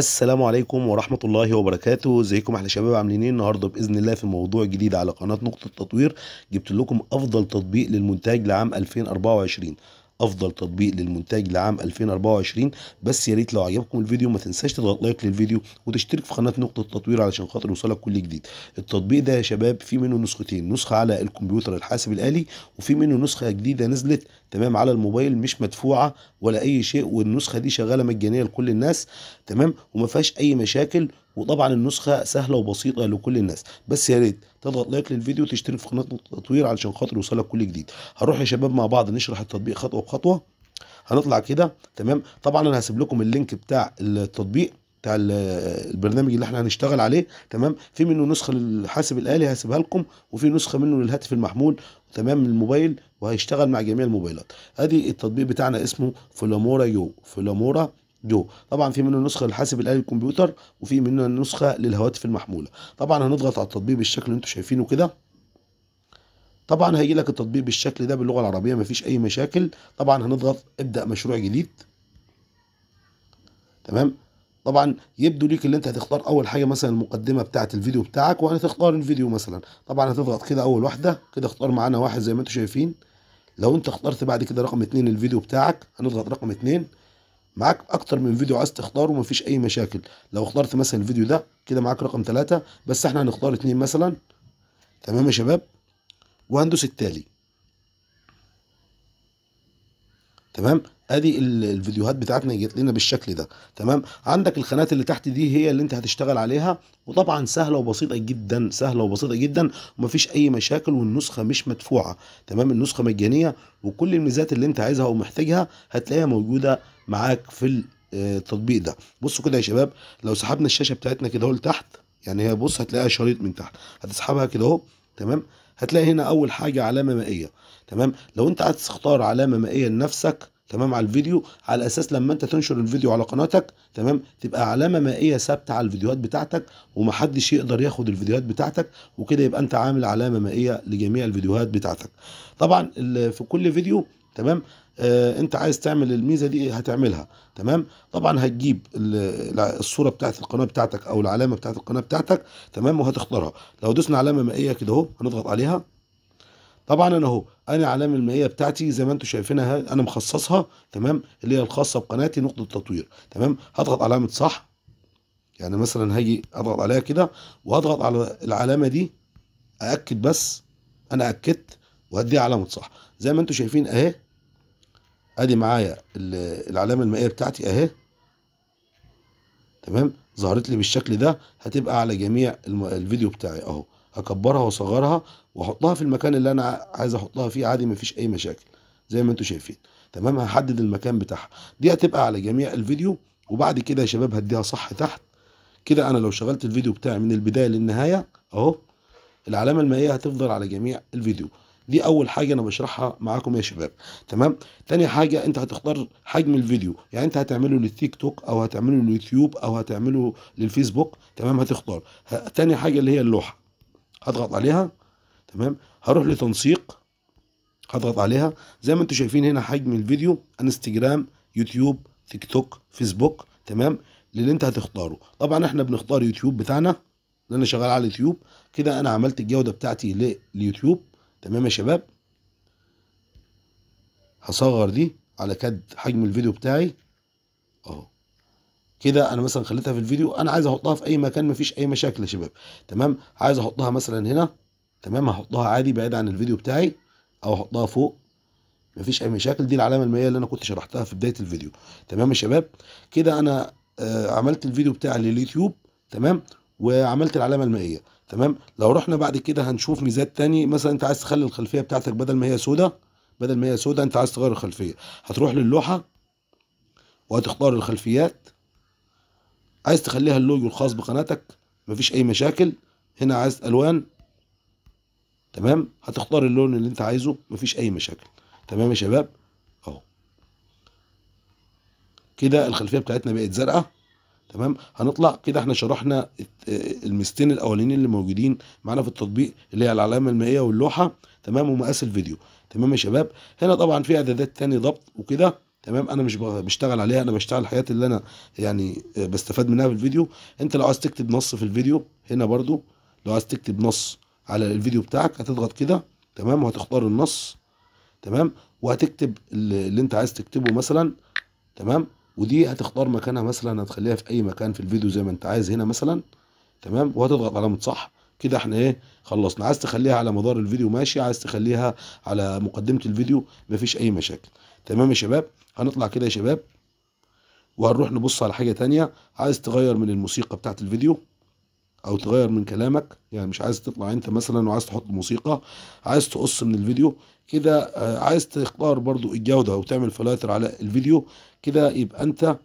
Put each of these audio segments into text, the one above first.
السلام عليكم ورحمة الله وبركاته ازيكم احلى شباب عاملين ايه النهاردة بإذن الله في موضوع جديد على قناة نقطة تطوير جبت لكم أفضل تطبيق للمونتاج لعام 2024 افضل تطبيق للمونتاج لعام 2024 بس يا ريت لو عجبكم الفيديو ما تنساش تضغط لايك للفيديو وتشترك في قناه نقطه التطوير علشان خاطر يوصلك كل جديد التطبيق ده يا شباب في منه نسختين نسخه على الكمبيوتر الحاسب الالي وفي منه نسخه جديده نزلت تمام على الموبايل مش مدفوعه ولا اي شيء والنسخه دي شغاله مجانيه لكل الناس تمام وما فيهاش اي مشاكل وطبعا النسخه سهله وبسيطه لكل الناس بس يا ريت تضغط لايك للفيديو وتشترك في قناه التطوير علشان خاطر يوصلك كل جديد هنروح يا شباب مع بعض نشرح التطبيق خطوه بخطوه هنطلع كده تمام طبعا انا هسيب لكم اللينك بتاع التطبيق بتاع البرنامج اللي احنا هنشتغل عليه تمام في منه نسخه للحاسب الالي هسيبها لكم وفي نسخه منه للهاتف المحمول تمام الموبايل وهيشتغل مع جميع الموبايلات ادي التطبيق بتاعنا اسمه فلامورا يو فلامورا جو طبعا في منه نسخه للحاسب الالي الكمبيوتر وفي منه نسخه للهواتف المحموله طبعا هنضغط على التطبيق بالشكل اللي انتم شايفينه كده طبعا هيجي لك التطبيق بالشكل ده باللغه العربيه مفيش اي مشاكل طبعا هنضغط ابدا مشروع جديد تمام طبعا يبدو ليك اللي انت هتختار اول حاجه مثلا المقدمه بتاعه الفيديو بتاعك وهتختار الفيديو مثلا طبعا هتضغط كده اول واحده كده اختار معانا واحد زي ما انتم شايفين لو انت اخترت بعد كده رقم اتنين الفيديو بتاعك هنضغط رقم اتنين معاك اكتر من فيديو عايز تختاره ومفيش اي مشاكل لو اخترت مثلا الفيديو ده كده معاك رقم ثلاثة بس احنا هنختار اتنين مثلا تمام يا شباب وهندوس التالي تمام ادي الفيديوهات بتاعتنا جت لنا بالشكل ده تمام عندك الخانات اللي تحت دي هي اللي انت هتشتغل عليها وطبعا سهله وبسيطه جدا سهله وبسيطه جدا ومفيش اي مشاكل والنسخه مش مدفوعه تمام النسخه مجانيه وكل الميزات اللي انت عايزها ومحتاجها هتلاقيها موجوده معاك في آه، التطبيق ده بصوا كده يا شباب لو سحبنا الشاشه بتاعتنا كده اهو لتحت يعني هي بص هتلاقيها شريط من تحت هتسحبها كده اهو تمام هتلاقي هنا اول حاجه علامه مائيه تمام لو انت عايز تختار علامه مائيه لنفسك تمام على الفيديو على اساس لما انت تنشر الفيديو على قناتك تمام تبقى علامه مائيه ثابته على الفيديوهات بتاعتك ومحدش يقدر ياخد الفيديوهات بتاعتك وكده يبقى انت عامل علامه مائيه لجميع الفيديوهات بتاعتك طبعا في كل فيديو تمام آه انت عايز تعمل الميزه دي هتعملها تمام طبعا هتجيب الصوره بتاعت القناه بتاعتك او العلامه بتاعت القناه بتاعتك تمام وهتختارها لو دوسنا علامه مائيه كده اهو هنضغط عليها طبعا انا اهو انا علامه المائيه بتاعتي زي ما انتم شايفينها انا مخصصها تمام اللي هي الخاصه بقناتي نقطه تطوير تمام هضغط علامه صح يعني مثلا هاجي اضغط عليها كده واضغط على العلامه دي ااكد بس انا اكدت وهديها علامه صح زي ما انتم شايفين اهي ادي معايا العلامه المائيه بتاعتي اهي تمام ظهرت لي بالشكل ده هتبقى على جميع الفيديو بتاعي اهو هكبرها واصغرها واحطها في المكان اللي انا عايز احطها فيه عادي مفيش اي مشاكل زي ما انتم شايفين تمام هحدد المكان بتاعها دي هتبقى على جميع الفيديو وبعد كده يا شباب هديها صح تحت كده انا لو شغلت الفيديو بتاعي من البدايه للنهايه اهو العلامه المائيه هتفضل على جميع الفيديو دي اول حاجه انا بشرحها معاكم يا شباب تمام تاني حاجه انت هتختار حجم الفيديو يعني انت هتعمله للتيك توك او هتعمله لليوتيوب او هتعمله للفيسبوك تمام هتختار تاني حاجه اللي هي اللوحه هضغط عليها تمام هروح لتنسيق هضغط عليها زي ما انتم شايفين هنا حجم الفيديو انستجرام يوتيوب تيك توك فيسبوك تمام للي انت هتختاره طبعا احنا بنختار يوتيوب بتاعنا لان انا شغال على اليوتيوب كده انا عملت الجوده بتاعتي لليوتيوب تمام يا شباب هصغر دي على كد حجم الفيديو بتاعي اهو كده انا مثلا خليتها في الفيديو انا عايز احطها في اي مكان مفيش اي مشاكل يا شباب تمام عايز احطها مثلا هنا تمام هحطها عادي بعيد عن الفيديو بتاعي او احطها فوق مفيش اي مشاكل دي العلامه المائيه اللي انا كنت شرحتها في بدايه الفيديو تمام يا شباب كده انا آه عملت الفيديو بتاعي لليوتيوب تمام وعملت العلامه المائيه تمام لو رحنا بعد كده هنشوف ميزات تاني مثلا انت عايز تخلي الخلفيه بتاعتك بدل ما هي سودة بدل ما هي سودة انت عايز تغير الخلفيه هتروح للوحه وهتختار الخلفيات عايز تخليها اللوجو الخاص بقناتك مفيش اي مشاكل هنا عايز الوان تمام هتختار اللون اللي انت عايزه مفيش اي مشاكل تمام يا شباب اهو كده الخلفيه بتاعتنا بقت زرقاء تمام هنطلع كده احنا شرحنا المستين الاولانيين اللي موجودين معانا في التطبيق اللي هي العلامه المائيه واللوحه تمام ومقاس الفيديو تمام يا شباب هنا طبعا في اعدادات تاني ضبط وكده تمام انا مش بشتغل عليها انا بشتغل الحاجات اللي انا يعني بستفاد منها في الفيديو انت لو عايز تكتب نص في الفيديو هنا برضو لو عايز تكتب نص على الفيديو بتاعك هتضغط كده تمام وهتختار النص تمام وهتكتب اللي انت عايز تكتبه مثلا تمام ودي هتختار مكانها مثلا هتخليها في اي مكان في الفيديو زي ما انت عايز هنا مثلا تمام وهتضغط علامه صح كده احنا ايه خلصنا عايز تخليها على مدار الفيديو ماشي عايز تخليها على مقدمه الفيديو مفيش اي مشاكل تمام يا شباب هنطلع كده يا شباب وهنروح نبص على حاجه تانية عايز تغير من الموسيقى بتاعه الفيديو او تغير من كلامك يعني مش عايز تطلع انت مثلا وعايز تحط موسيقى عايز تقص من الفيديو كده آه، عايز تختار برضو الجودة وتعمل فلاتر على الفيديو كده يبقى انت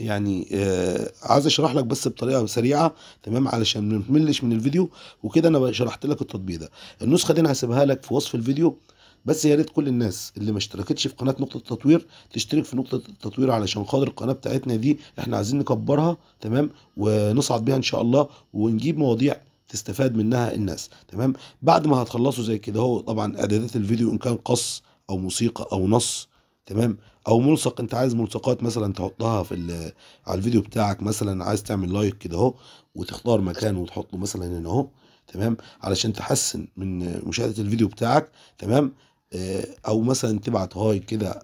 يعني آه عايز اشرح لك بس بطريقه سريعه تمام علشان ما من الفيديو وكده انا شرحت لك التطبيق ده النسخه دي انا هسيبها لك في وصف الفيديو بس يا ريت كل الناس اللي ما اشتركتش في قناه نقطه التطوير تشترك في نقطه التطوير علشان خاطر القناه بتاعتنا دي احنا عايزين نكبرها تمام ونصعد بيها ان شاء الله ونجيب مواضيع تستفاد منها الناس تمام بعد ما هتخلصوا زي كده هو طبعا اعدادات الفيديو ان كان قص او موسيقى او نص تمام او ملصق انت عايز ملصقات مثلا تحطها في على الفيديو بتاعك مثلا عايز تعمل لايك كده اهو وتختار مكان وتحطه مثلا هنا اهو تمام علشان تحسن من مشاهده الفيديو بتاعك تمام آه، او مثلا تبعت هاي كده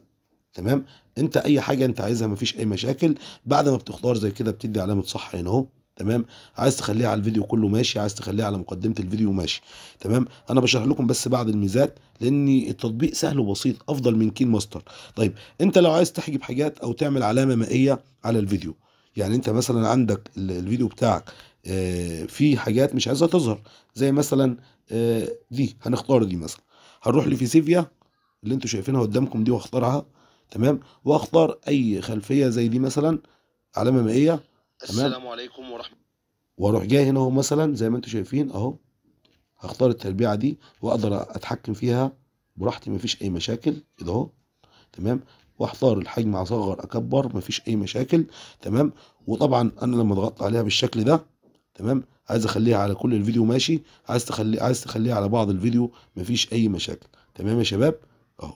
تمام انت اي حاجه انت عايزها مفيش اي مشاكل بعد ما بتختار زي كده بتدي علامه صح هنا اهو تمام عايز تخليها على الفيديو كله ماشي عايز تخليها على مقدمه الفيديو ماشي تمام انا بشرح لكم بس بعض الميزات لان التطبيق سهل وبسيط افضل من كين ماستر طيب انت لو عايز تحجب حاجات او تعمل علامه مائيه على الفيديو يعني انت مثلا عندك الفيديو بتاعك آه، في حاجات مش عايزها تظهر زي مثلا آه، دي هنختار دي مثلا هنروح لفيسيفيا اللي انتوا شايفينها قدامكم دي واختارها تمام واختار اي خلفيه زي دي مثلا علامه مائيه تمام السلام عليكم ورحمه واروح جاي هنا اهو مثلا زي ما انتوا شايفين اهو هختار التربيعه دي واقدر اتحكم فيها براحتي مفيش اي مشاكل كده اهو تمام واختار الحجم اصغر اكبر مفيش اي مشاكل تمام وطبعا انا لما ضغطت عليها بالشكل ده تمام عايز اخليها على كل الفيديو ماشي عايز تخلي عايز تخليها على بعض الفيديو مفيش اي مشاكل تمام يا شباب اهو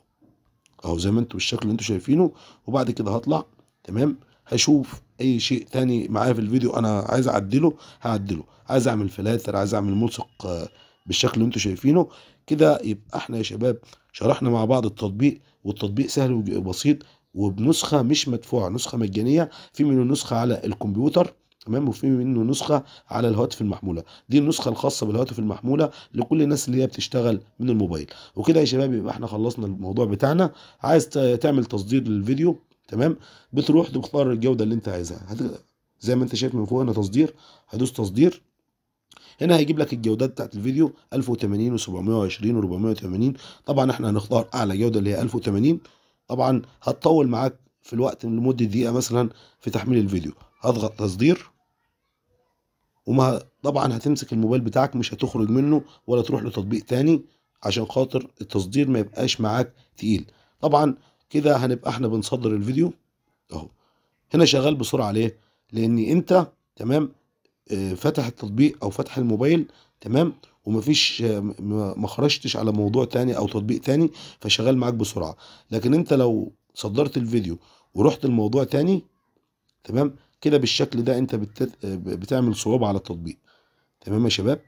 اهو زي ما انتم بالشكل اللي انتم شايفينه وبعد كده هطلع تمام هشوف اي شيء تاني معايا في الفيديو انا عايز اعدله هعدله عايز اعمل فلاتر عايز اعمل ملصق آه، بالشكل اللي انتم شايفينه كده يبقى احنا يا شباب شرحنا مع بعض التطبيق والتطبيق سهل وبسيط وبنسخه مش مدفوعه نسخه مجانيه في منه نسخه على الكمبيوتر تمام وفي منه نسخه على الهواتف المحموله دي النسخه الخاصه بالهواتف المحموله لكل الناس اللي هي بتشتغل من الموبايل وكده يا شباب يبقى احنا خلصنا الموضوع بتاعنا عايز تعمل تصدير للفيديو تمام بتروح تختار الجوده اللي انت عايزها زي ما انت شايف من فوق هنا تصدير هدوس تصدير هنا هيجيب لك الجودات بتاعت الفيديو 1080 و720 و480 طبعا احنا هنختار اعلى جوده اللي هي 1080 طبعا هتطول معاك في الوقت لمده دقيقه مثلا في تحميل الفيديو هضغط تصدير وما طبعا هتمسك الموبايل بتاعك مش هتخرج منه ولا تروح لتطبيق تاني عشان خاطر التصدير ما يبقاش معاك تقيل طبعا كده هنبقى احنا بنصدر الفيديو اهو هنا شغال بسرعه ليه لان انت تمام آه، فتح التطبيق او فتح الموبايل تمام ومفيش ما خرجتش على موضوع تاني او تطبيق تاني فشغال معاك بسرعه لكن انت لو صدرت الفيديو ورحت الموضوع تاني تمام كده بالشكل ده انت بتت... بتعمل صعوبة على التطبيق تمام يا شباب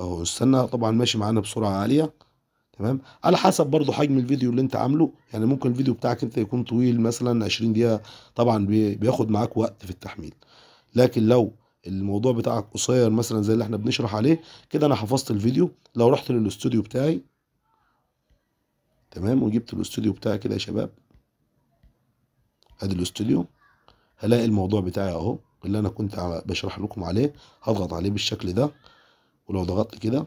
اهو استنى طبعا ماشي معانا بسرعة عالية تمام على حسب برضو حجم الفيديو اللي انت عامله يعني ممكن الفيديو بتاعك انت يكون طويل مثلا 20 دقيقة طبعا بياخد معاك وقت في التحميل لكن لو الموضوع بتاعك قصير مثلا زي اللي احنا بنشرح عليه كده انا حفظت الفيديو لو رحت للاستوديو بتاعي تمام وجبت الاستوديو بتاعي كده يا شباب ادي الاستوديو هلاقي الموضوع بتاعي اهو اللي انا كنت بشرح لكم عليه هضغط عليه بالشكل ده ولو ضغطت كده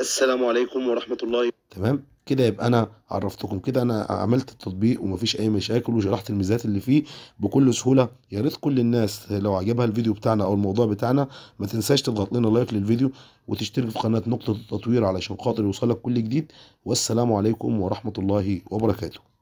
السلام عليكم ورحمة الله تمام كده يبقى انا عرفتكم كده انا عملت التطبيق ومفيش اي مشاكل وشرحت الميزات اللي فيه بكل سهوله يا ريت كل الناس لو عجبها الفيديو بتاعنا او الموضوع بتاعنا ما تنساش تضغط لنا لايك للفيديو وتشترك في قناه نقطه التطوير علشان خاطر يوصلك كل جديد والسلام عليكم ورحمه الله وبركاته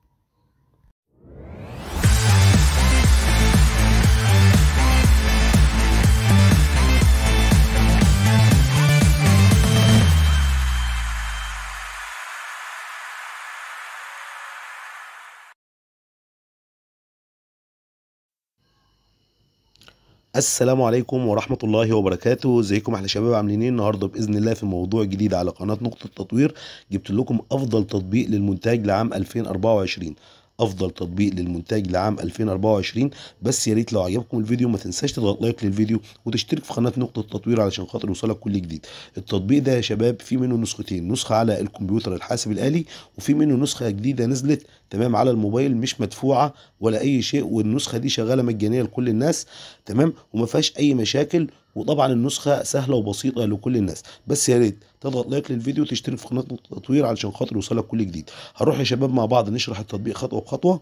السلام عليكم ورحمة الله وبركاته ازيكم احنا شباب عاملين ايه النهارده باذن الله في موضوع جديد على قناة نقطة التطوير جبت لكم افضل تطبيق للمونتاج لعام 2024 افضل تطبيق للمونتاج لعام 2024 بس يا ريت لو عجبكم الفيديو ما تنساش تضغط لايك للفيديو وتشترك في قناه نقطه التطوير علشان خاطر يوصلك كل جديد التطبيق ده يا شباب في منه نسختين نسخه على الكمبيوتر الحاسب الالي وفي منه نسخه جديده نزلت تمام على الموبايل مش مدفوعه ولا اي شيء والنسخه دي شغاله مجانيه لكل الناس تمام وما فيهاش اي مشاكل وطبعا النسخه سهله وبسيطه لكل الناس بس يا ريت تضغط لايك للفيديو وتشترك في قناه التطوير علشان خاطر يوصلك كل جديد هنروح يا شباب مع بعض نشرح التطبيق خطوه بخطوه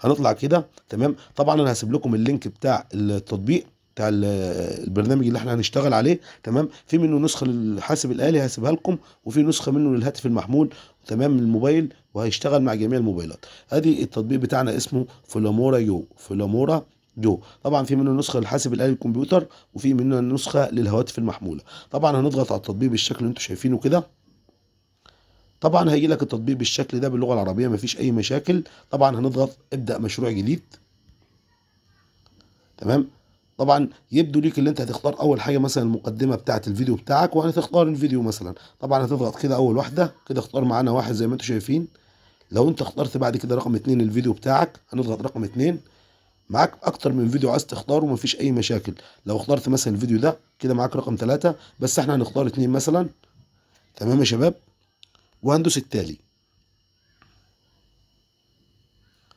هنطلع كده تمام طبعا انا هسيب لكم اللينك بتاع التطبيق بتاع البرنامج اللي احنا هنشتغل عليه تمام في منه نسخه للحاسب الالي هسيبها لكم وفي نسخه منه للهاتف المحمول تمام الموبايل وهيشتغل مع جميع الموبايلات ادي التطبيق بتاعنا اسمه فلامورا يو فلامورا جو طبعا في منه نسخه للحاسب الالي الكمبيوتر وفي منه نسخه للهواتف المحموله طبعا هنضغط على التطبيق بالشكل اللي انتم شايفينه كده طبعا هيجي لك التطبيق بالشكل ده باللغه العربيه مفيش اي مشاكل طبعا هنضغط ابدا مشروع جديد تمام طبعا يبدو ليك اللي انت هتختار اول حاجه مثلا المقدمه بتاعه الفيديو بتاعك وهتختار الفيديو مثلا طبعا هتضغط كده اول واحده كده اختار معانا واحد زي ما انتم شايفين لو انت اخترت بعد كده رقم اتنين الفيديو بتاعك هنضغط رقم اتنين معاك اكتر من فيديو عايز تختاره مفيش اي مشاكل لو اخترت مثلا الفيديو ده كده معاك رقم ثلاثة بس احنا هنختار اتنين مثلا تمام يا شباب وهندوس التالي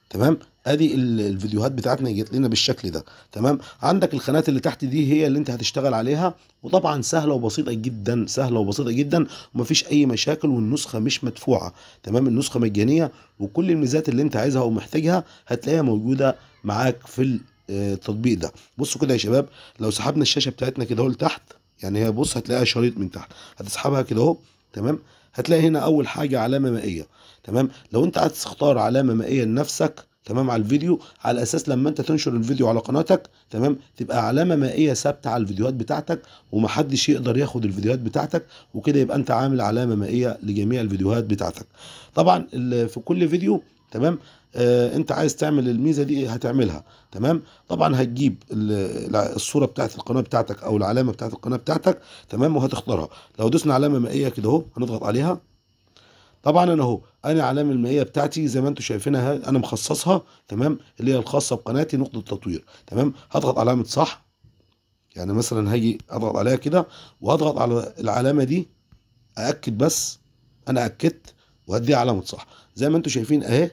تمام ادي الفيديوهات بتاعتنا جت لنا بالشكل ده تمام عندك الخانات اللي تحت دي هي اللي انت هتشتغل عليها وطبعا سهله وبسيطه جدا سهله وبسيطه جدا ومفيش اي مشاكل والنسخه مش مدفوعه تمام النسخه مجانيه وكل الميزات اللي انت عايزها ومحتاجها هتلاقيها موجوده معاك في آه، التطبيق ده بصوا كده يا شباب لو سحبنا الشاشه بتاعتنا كده اهو لتحت يعني هي بص هتلاقيها شريط من تحت هتسحبها كده اهو تمام هتلاقي هنا اول حاجه علامه مائيه تمام لو انت عايز تختار علامه مائيه لنفسك تمام على الفيديو على اساس لما انت تنشر الفيديو على قناتك تمام تبقى علامه مائيه ثابته على الفيديوهات بتاعتك ومحدش يقدر ياخد الفيديوهات بتاعتك وكده يبقى انت عامل علامه مائيه لجميع الفيديوهات بتاعتك طبعا في كل فيديو تمام آه انت عايز تعمل الميزه دي إيه؟ هتعملها تمام طبعا هتجيب الصوره بتاعت القناه بتاعتك او العلامه بتاعت القناه بتاعتك تمام وهتختارها لو دوسنا علامه مائيه كده اهو هنضغط عليها طبعا انا اهو انا علام المائيه بتاعتي زي ما انتم شايفينها انا مخصصها تمام اللي هي الخاصه بقناتي نقطه تطوير تمام هضغط علامه صح يعني مثلا هاجي اضغط عليها كده واضغط على العلامه دي ااكد بس انا اكدت وهدي علامه صح زي ما انتم شايفين اهي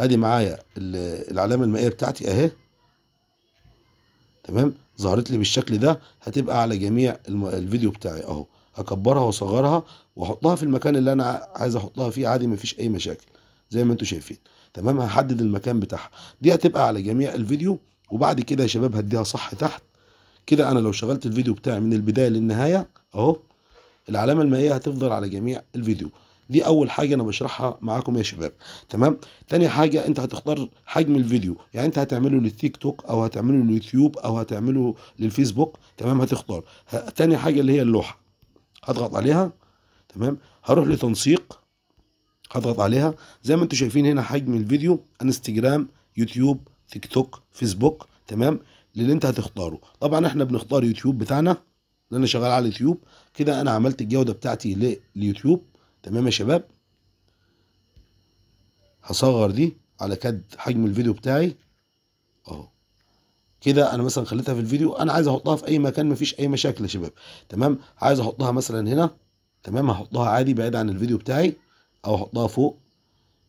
ادي معايا العلامه المائيه بتاعتي اهي تمام ظهرت لي بالشكل ده هتبقى على جميع الفيديو بتاعي اهو هكبرها واصغرها واحطها في المكان اللي انا عايز احطها فيه عادي مفيش اي مشاكل زي ما انتم شايفين تمام هحدد المكان بتاعها دي هتبقى على جميع الفيديو وبعد كده يا شباب هديها صح تحت كده انا لو شغلت الفيديو بتاعي من البدايه للنهايه اهو العلامه المائيه هتفضل على جميع الفيديو دي اول حاجه انا بشرحها معاكم يا شباب تمام تاني حاجه انت هتختار حجم الفيديو يعني انت هتعمله للتيك توك او هتعمله لليوتيوب او هتعمله للفيسبوك تمام هتختار تاني حاجه اللي هي اللوحه هضغط عليها تمام هروح لتنسيق هضغط عليها زي ما انتم شايفين هنا حجم الفيديو انستجرام يوتيوب تيك توك فيسبوك تمام للي انت هتختاره طبعا احنا بنختار يوتيوب بتاعنا اللي انا شغال على اليوتيوب كده انا عملت الجوده بتاعتي لليوتيوب تمام يا شباب هصغر دي على كد حجم الفيديو بتاعي اهو كده انا مثلا خليتها في الفيديو انا عايز احطها في اي مكان مفيش اي مشاكل يا شباب تمام عايز احطها مثلا هنا تمام هحطها عادي بعيد عن الفيديو بتاعي او احطها فوق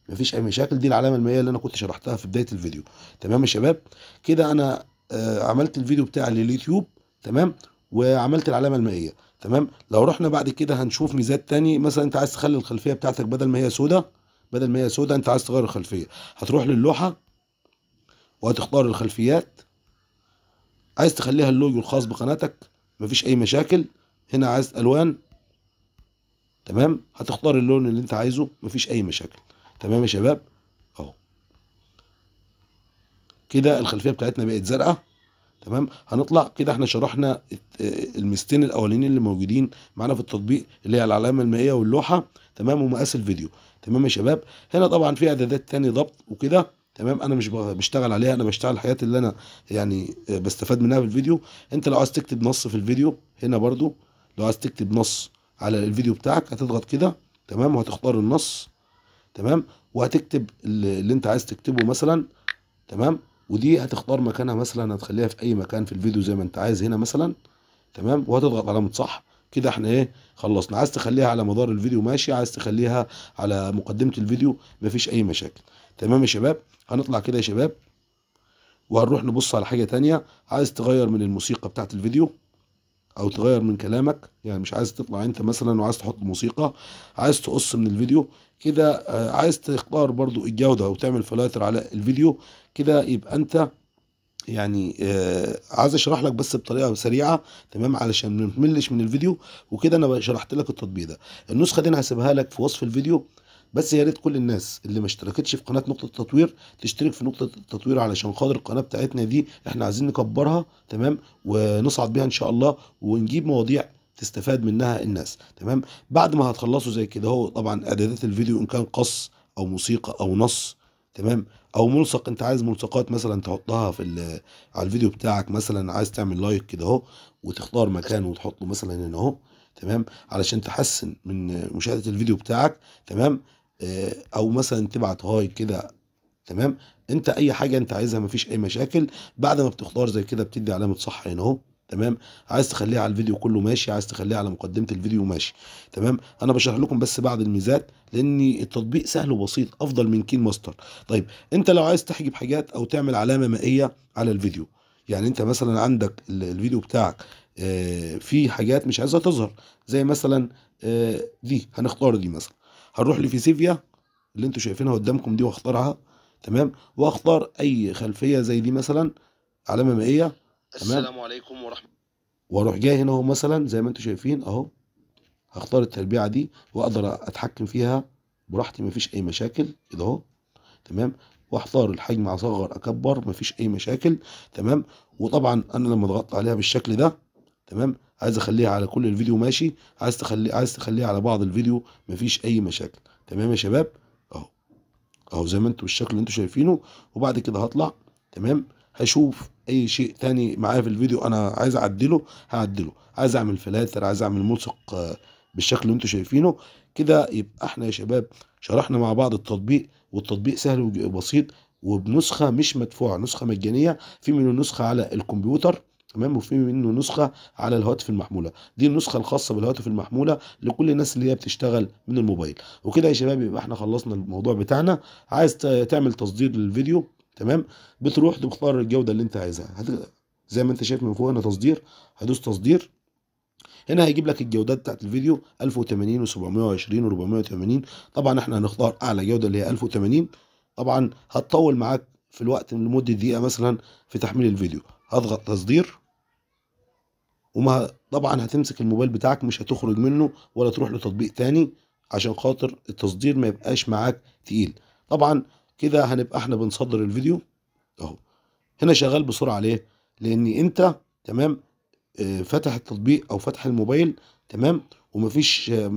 مفيش اي مشاكل دي العلامه المائيه اللي انا كنت شرحتها في بدايه الفيديو تمام يا شباب كده انا آه عملت الفيديو بتاعي لليوتيوب تمام وعملت العلامه المائيه تمام لو رحنا بعد كده هنشوف ميزات تاني مثلا انت عايز تخلي الخلفيه بتاعتك بدل ما هي سودا بدل ما هي سودا انت عايز تغير الخلفيه هتروح للوحه وهتختار الخلفيات عايز تخليها اللوجو الخاص بقناتك مفيش اي مشاكل هنا عايز الوان تمام هتختار اللون اللي انت عايزه مفيش اي مشاكل تمام يا شباب اهو كده الخلفيه بتاعتنا بقت زرقاء تمام هنطلع كده احنا شرحنا المستين الاولانيين اللي موجودين معانا في التطبيق اللي هي العلامه المائيه واللوحه تمام ومقاس الفيديو تمام يا شباب هنا طبعا في اعدادات تاني ضبط وكده تمام انا مش بشتغل عليها انا بشتغل الحاجات اللي انا يعني آه، بستفاد منها في الفيديو انت لو عايز تكتب نص في الفيديو هنا برضو لو عايز تكتب نص على الفيديو بتاعك هتضغط كده تمام وهتختار النص تمام وهتكتب اللي انت عايز تكتبه مثلا تمام ودي هتختار مكانها مثلا هتخليها في اي مكان في الفيديو زي ما انت عايز هنا مثلا تمام وهتضغط علامه صح كده احنا ايه خلصنا عايز تخليها على مدار الفيديو ماشي عايز تخليها على مقدمه الفيديو مفيش اي مشاكل تمام يا شباب هنطلع كده يا شباب وهنروح نبص على حاجة تانية عايز تغير من الموسيقى بتاعت الفيديو او تغير من كلامك يعني مش عايز تطلع انت مثلا وعايز تحط موسيقى عايز تقص من الفيديو كده آه، عايز تختار برضو الجودة وتعمل فلاتر على الفيديو كده يبقى انت يعني آه عايز اشرح لك بس بطريقه سريعه تمام علشان ما نملش من الفيديو وكده انا شرحت لك التطبيق ده النسخه دي انا هسيبها لك في وصف الفيديو بس يا ريت كل الناس اللي ما اشتركتش في قناه نقطه التطوير تشترك في نقطه التطوير علشان خاطر القناه بتاعتنا دي احنا عايزين نكبرها تمام ونصعد بيها ان شاء الله ونجيب مواضيع تستفاد منها الناس تمام بعد ما هتخلصوا زي كده هو طبعا اعدادات الفيديو ان كان قص او موسيقى او نص تمام او ملصق انت عايز ملصقات مثلا تحطها في على الفيديو بتاعك مثلا عايز تعمل لايك كده اهو وتختار مكان وتحطه مثلا هنا اهو تمام علشان تحسن من مشاهده الفيديو بتاعك تمام آه، او مثلا تبعت هاي كده تمام انت اي حاجه انت عايزها مفيش اي مشاكل بعد ما بتختار زي كده بتدي علامه صح هنا اهو تمام عايز تخليها على الفيديو كله ماشي عايز تخليها على مقدمه الفيديو ماشي تمام انا بشرح لكم بس بعض الميزات لان التطبيق سهل وبسيط افضل من كين ماستر طيب انت لو عايز تحجب حاجات او تعمل علامه مائيه على الفيديو يعني انت مثلا عندك الفيديو بتاعك آه، في حاجات مش عايزها تظهر زي مثلا آه، دي هنختار دي مثلا هنروح لفيسيفيا اللي انتوا شايفينها قدامكم دي واختارها تمام واختار اي خلفيه زي دي مثلا علامه مائيه تمام السلام عليكم ورحمه واروح جاي هنا اهو مثلا زي ما انتوا شايفين اهو هختار التربيعه دي واقدر اتحكم فيها براحتي مفيش اي مشاكل كده اهو تمام واختار الحجم اصغر اكبر مفيش اي مشاكل تمام وطبعا انا لما اضغط عليها بالشكل ده تمام عايز اخليها على كل الفيديو ماشي عايز تخلي عايز تخليها على بعض الفيديو مفيش اي مشاكل تمام يا شباب اهو اهو زي ما انتم بالشكل اللي انتم شايفينه وبعد كده هطلع تمام هشوف اي شيء تاني معايا في الفيديو انا عايز اعدله هعدله عايز اعمل فلاتر عايز اعمل ملصق آه، بالشكل اللي انتم شايفينه كده يبقى احنا يا شباب شرحنا مع بعض التطبيق والتطبيق سهل وبسيط وبنسخه مش مدفوعه نسخه مجانيه في منه نسخه على الكمبيوتر تمام وفي منه نسخه على الهواتف المحموله دي النسخه الخاصه بالهواتف المحموله لكل الناس اللي هي بتشتغل من الموبايل وكده يا شباب يبقى احنا خلصنا الموضوع بتاعنا عايز تعمل تصدير للفيديو تمام بتروح تختار الجوده اللي انت عايزها هت... زي ما انت شايف من فوق هنا تصدير هدوس تصدير هنا هيجيب لك الجودات بتاعت الفيديو 1080 و720 و480 طبعا احنا هنختار اعلى جوده اللي هي 1080 طبعا هتطول معاك في الوقت لمده دقيقه مثلا في تحميل الفيديو هضغط تصدير وما طبعا هتمسك الموبايل بتاعك مش هتخرج منه ولا تروح لتطبيق تاني عشان خاطر التصدير ما يبقاش معاك تقيل طبعا كده هنبقى احنا بنصدر الفيديو اهو هنا شغال بسرعه ليه لان انت تمام آه، فتح التطبيق او فتح الموبايل تمام ومفيش آه،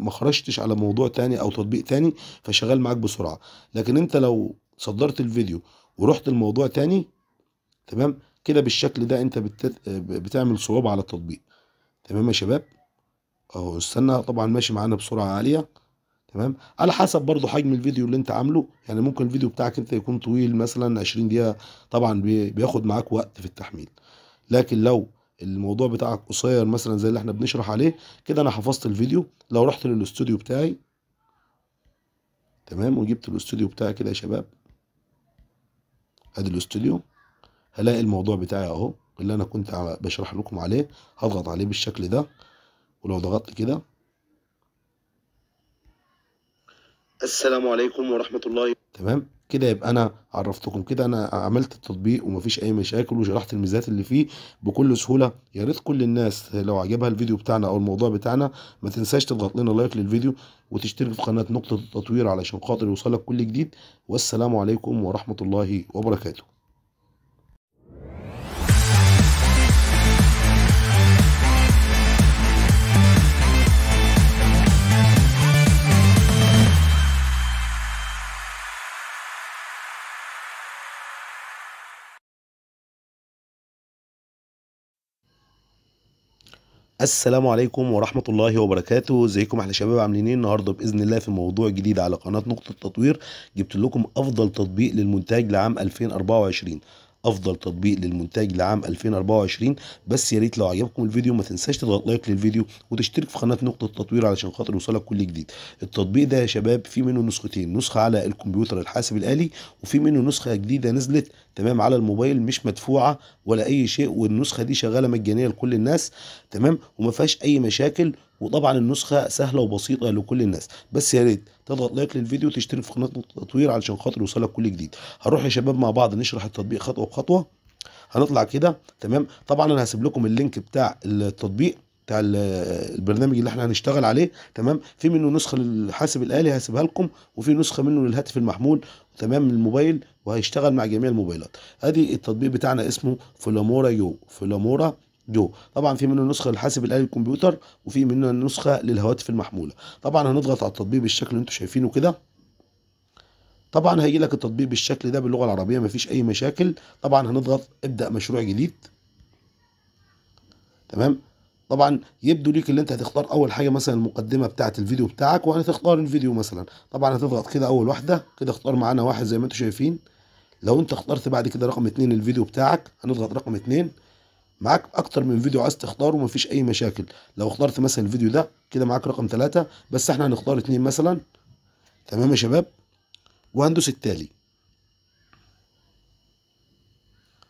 ما خرجتش على موضوع تاني او تطبيق تاني فشغال معاك بسرعه لكن انت لو صدرت الفيديو ورحت الموضوع تاني تمام كده بالشكل ده انت بتت... بتعمل صعوبة على التطبيق تمام يا شباب اهو استنى طبعا ماشي معانا بسرعة عالية تمام على حسب برضو حجم الفيديو اللي انت عامله يعني ممكن الفيديو بتاعك انت يكون طويل مثلا 20 دقيقة طبعا بياخد معاك وقت في التحميل لكن لو الموضوع بتاعك قصير مثلا زي اللي احنا بنشرح عليه كده انا حفظت الفيديو لو رحت للاستوديو بتاعي تمام وجبت الاستوديو بتاعي كده يا شباب ادي الاستوديو هلاقي الموضوع بتاعي اهو اللي انا كنت بشرح لكم عليه هضغط عليه بالشكل ده ولو ضغطت كده السلام عليكم ورحمة الله تمام كده يبقى انا عرفتكم كده انا عملت التطبيق ومفيش اي مشاكل وشرحت الميزات اللي فيه بكل سهوله يا ريت كل الناس لو عجبها الفيديو بتاعنا او الموضوع بتاعنا ما تنساش تضغط لنا لايك للفيديو وتشترك في قناه نقطه التطوير علشان خاطر يوصلك كل جديد والسلام عليكم ورحمه الله وبركاته السلام عليكم ورحمة الله وبركاته ازيكم احنا شباب عاملين ايه النهاردة بإذن الله في موضوع جديد على قناة نقطة التطوير جبت لكم أفضل تطبيق للمونتاج لعام 2024 افضل تطبيق للمونتاج لعام 2024 بس يا ريت لو عجبكم الفيديو ما تنساش تضغط لايك للفيديو وتشترك في قناه نقطه التطوير علشان خاطر يوصلك كل جديد التطبيق ده يا شباب في منه نسختين نسخه على الكمبيوتر الحاسب الالي وفي منه نسخه جديده نزلت تمام على الموبايل مش مدفوعه ولا اي شيء والنسخه دي شغاله مجانيه لكل الناس تمام وما فيهاش اي مشاكل وطبعا النسخه سهله وبسيطه لكل الناس بس يا ريت تضغط لايك للفيديو وتشترك في قناه التطوير علشان خاطر يوصلك كل جديد هنروح يا شباب مع بعض نشرح التطبيق خطوه بخطوه هنطلع كده تمام طبعا انا هسيب لكم اللينك بتاع التطبيق بتاع البرنامج اللي احنا هنشتغل عليه تمام في منه نسخه للحاسب الالي هسيبها لكم وفي نسخه منه للهاتف المحمول تمام الموبايل وهيشتغل مع جميع الموبايلات ادي التطبيق بتاعنا اسمه فلامورا يو فلامورا جو طبعا في منه نسخه للحاسب الالي الكمبيوتر وفي منه نسخه للهواتف المحموله طبعا هنضغط على التطبيق بالشكل اللي انتم شايفينه كده طبعا هيجي لك التطبيق بالشكل ده باللغه العربيه مفيش اي مشاكل طبعا هنضغط ابدا مشروع جديد تمام طبعا يبدو ليك اللي انت هتختار اول حاجه مثلا المقدمه بتاعه الفيديو بتاعك وهتختار الفيديو مثلا طبعا هتضغط كده اول واحده كده اختار معانا واحد زي ما انتم شايفين لو انت اخترت بعد كده رقم اتنين الفيديو بتاعك هنضغط رقم اتنين معاك اكتر من فيديو عايز تختاره ومفيش اي مشاكل لو اخترت مثلا الفيديو ده كده معاك رقم ثلاثة بس احنا هنختار اتنين مثلا تمام يا شباب وهندوس التالي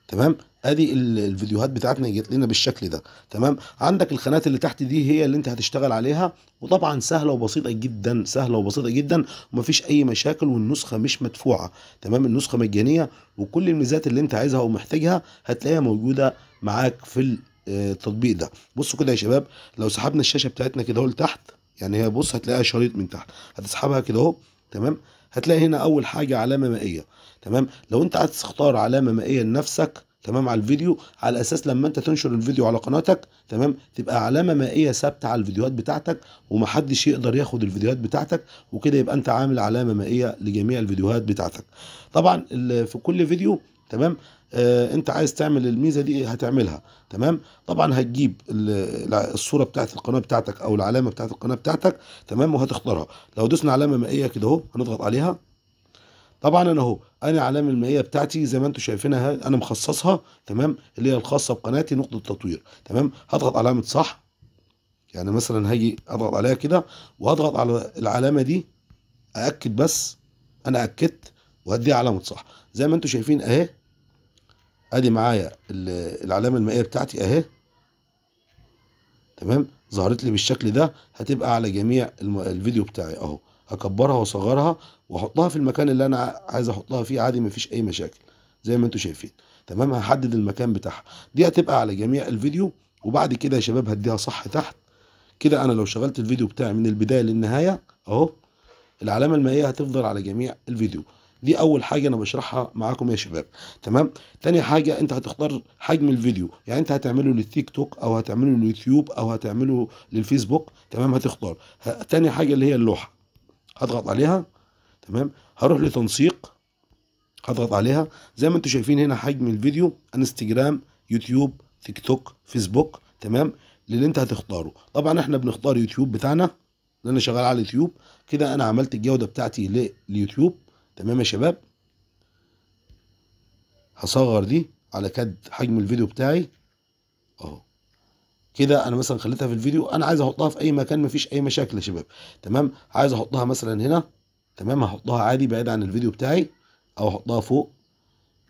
تمام ادي الفيديوهات بتاعتنا جت لنا بالشكل ده تمام عندك الخانات اللي تحت دي هي اللي انت هتشتغل عليها وطبعا سهله وبسيطه جدا سهله وبسيطه جدا ومفيش اي مشاكل والنسخه مش مدفوعه تمام النسخه مجانيه وكل الميزات اللي انت عايزها ومحتاجها هتلاقيها موجوده معاك في آه، التطبيق ده بصوا كده يا شباب لو سحبنا الشاشه بتاعتنا كده اهو لتحت يعني هي بص هتلاقيها شريط من تحت هتسحبها كده اهو تمام هتلاقي هنا اول حاجه علامه مائيه تمام لو انت عايز تختار علامه مائيه لنفسك تمام على الفيديو على اساس لما انت تنشر الفيديو على قناتك تمام تبقى علامه مائيه ثابته على الفيديوهات بتاعتك ومحدش يقدر ياخد الفيديوهات بتاعتك وكده يبقى انت عامل علامه مائيه لجميع الفيديوهات بتاعتك طبعا في كل فيديو تمام آه انت عايز تعمل الميزه دي إيه؟ هتعملها تمام طبعا هتجيب الصوره بتاعت القناه بتاعتك او العلامه بتاعت القناه بتاعتك تمام وهتختارها لو دوسنا علامه مائيه كده اهو هنضغط عليها طبعا انا اهو انا علامة المائيه بتاعتي زي ما انتم شايفينها انا مخصصها تمام اللي هي الخاصه بقناتي نقطه تطوير تمام هضغط علامه صح يعني مثلا هاجي اضغط عليها كده وهضغط على العلامه دي ااكد بس انا اكدت وهدي علامه صح زي ما انتم شايفين اهي ادي معايا العلامه المائيه بتاعتي اهي تمام ظهرت لي بالشكل ده هتبقى على جميع الفيديو بتاعي اهو هكبرها واصغرها واحطها في المكان اللي انا عايز احطها فيه عادي مفيش اي مشاكل زي ما انتم شايفين تمام هحدد المكان بتاعها دي هتبقى على جميع الفيديو وبعد كده يا شباب هديها صح تحت كده انا لو شغلت الفيديو بتاعي من البدايه للنهايه اهو العلامه المائيه هتفضل على جميع الفيديو دي اول حاجه انا بشرحها معاكم يا شباب تمام تاني حاجه انت هتختار حجم الفيديو يعني انت هتعمله للتيك توك او هتعمله لليوتيوب او هتعمله للفيسبوك تمام هتختار تاني حاجه اللي هي اللوحه هضغط عليها تمام هروح لتنسيق هضغط عليها زي ما انتم شايفين هنا حجم الفيديو انستجرام يوتيوب تيك توك فيسبوك تمام اللي انت هتختاره طبعا احنا بنختار يوتيوب بتاعنا لان انا شغال على اليوتيوب كده انا عملت الجوده بتاعتي لليوتيوب تمام يا شباب هصغر دي على كد حجم الفيديو بتاعي اهو كده انا مثلا خليتها في الفيديو انا عايز احطها في اي مكان مفيش اي مشاكل يا شباب تمام عايز احطها مثلا هنا تمام هحطها عادي بعيد عن الفيديو بتاعي او احطها فوق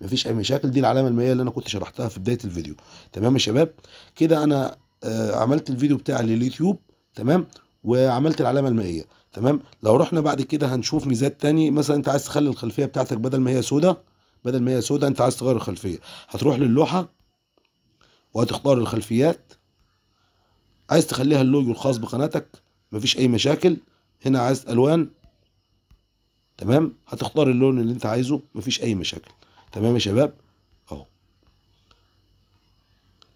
مفيش اي مشاكل دي العلامه المائيه اللي انا كنت شرحتها في بدايه الفيديو تمام يا شباب كده انا آه عملت الفيديو بتاعي لليوتيوب تمام وعملت العلامه المائيه تمام لو رحنا بعد كده هنشوف ميزات تاني مثلا انت عايز تخلي الخلفيه بتاعتك بدل ما هي سودا بدل ما هي سودا انت عايز تغير الخلفيه هتروح للوحه وهتختار الخلفيات عايز تخليها اللوجو الخاص بقناتك مفيش اي مشاكل هنا عايز الوان تمام هتختار اللون اللي انت عايزه مفيش اي مشاكل تمام يا شباب اهو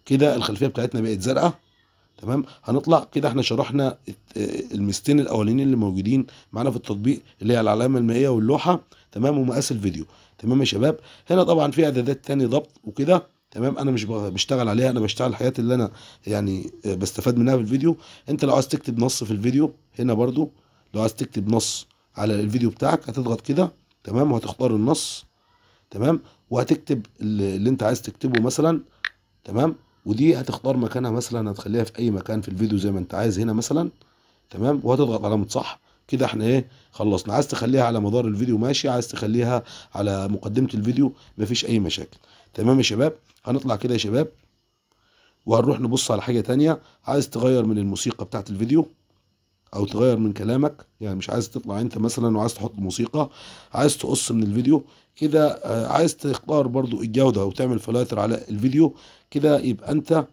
كده الخلفيه بتاعتنا بقت زرقاء تمام هنطلع كده احنا شرحنا المستين الاولانيين اللي موجودين معانا في التطبيق اللي هي العلامه المائيه واللوحه تمام ومقاس الفيديو تمام يا شباب هنا طبعا في اعدادات تاني ضبط وكده تمام انا مش بشتغل عليها انا بشتغل الحاجات اللي انا يعني بستفاد منها في الفيديو انت لو عايز تكتب نص في الفيديو هنا برضو لو عايز تكتب نص على الفيديو بتاعك هتضغط كده تمام وهتختار النص تمام وهتكتب اللي انت عايز تكتبه مثلا تمام ودي هتختار مكانها مثلا هتخليها في اي مكان في الفيديو زي ما انت عايز هنا مثلا تمام وهتضغط علامه صح كده احنا ايه خلصنا عايز تخليها على مدار الفيديو ماشي عايز تخليها على مقدمه الفيديو مفيش اي مشاكل تمام يا شباب هنطلع كده يا شباب وهنروح نبص على حاجه تانية عايز تغير من الموسيقى بتاعت الفيديو او تغير من كلامك يعني مش عايز تطلع انت مثلا وعايز تحط موسيقى عايز تقص من الفيديو كده آه، عايز تختار برضو الجودة وتعمل فلاتر على الفيديو كده يبقى انت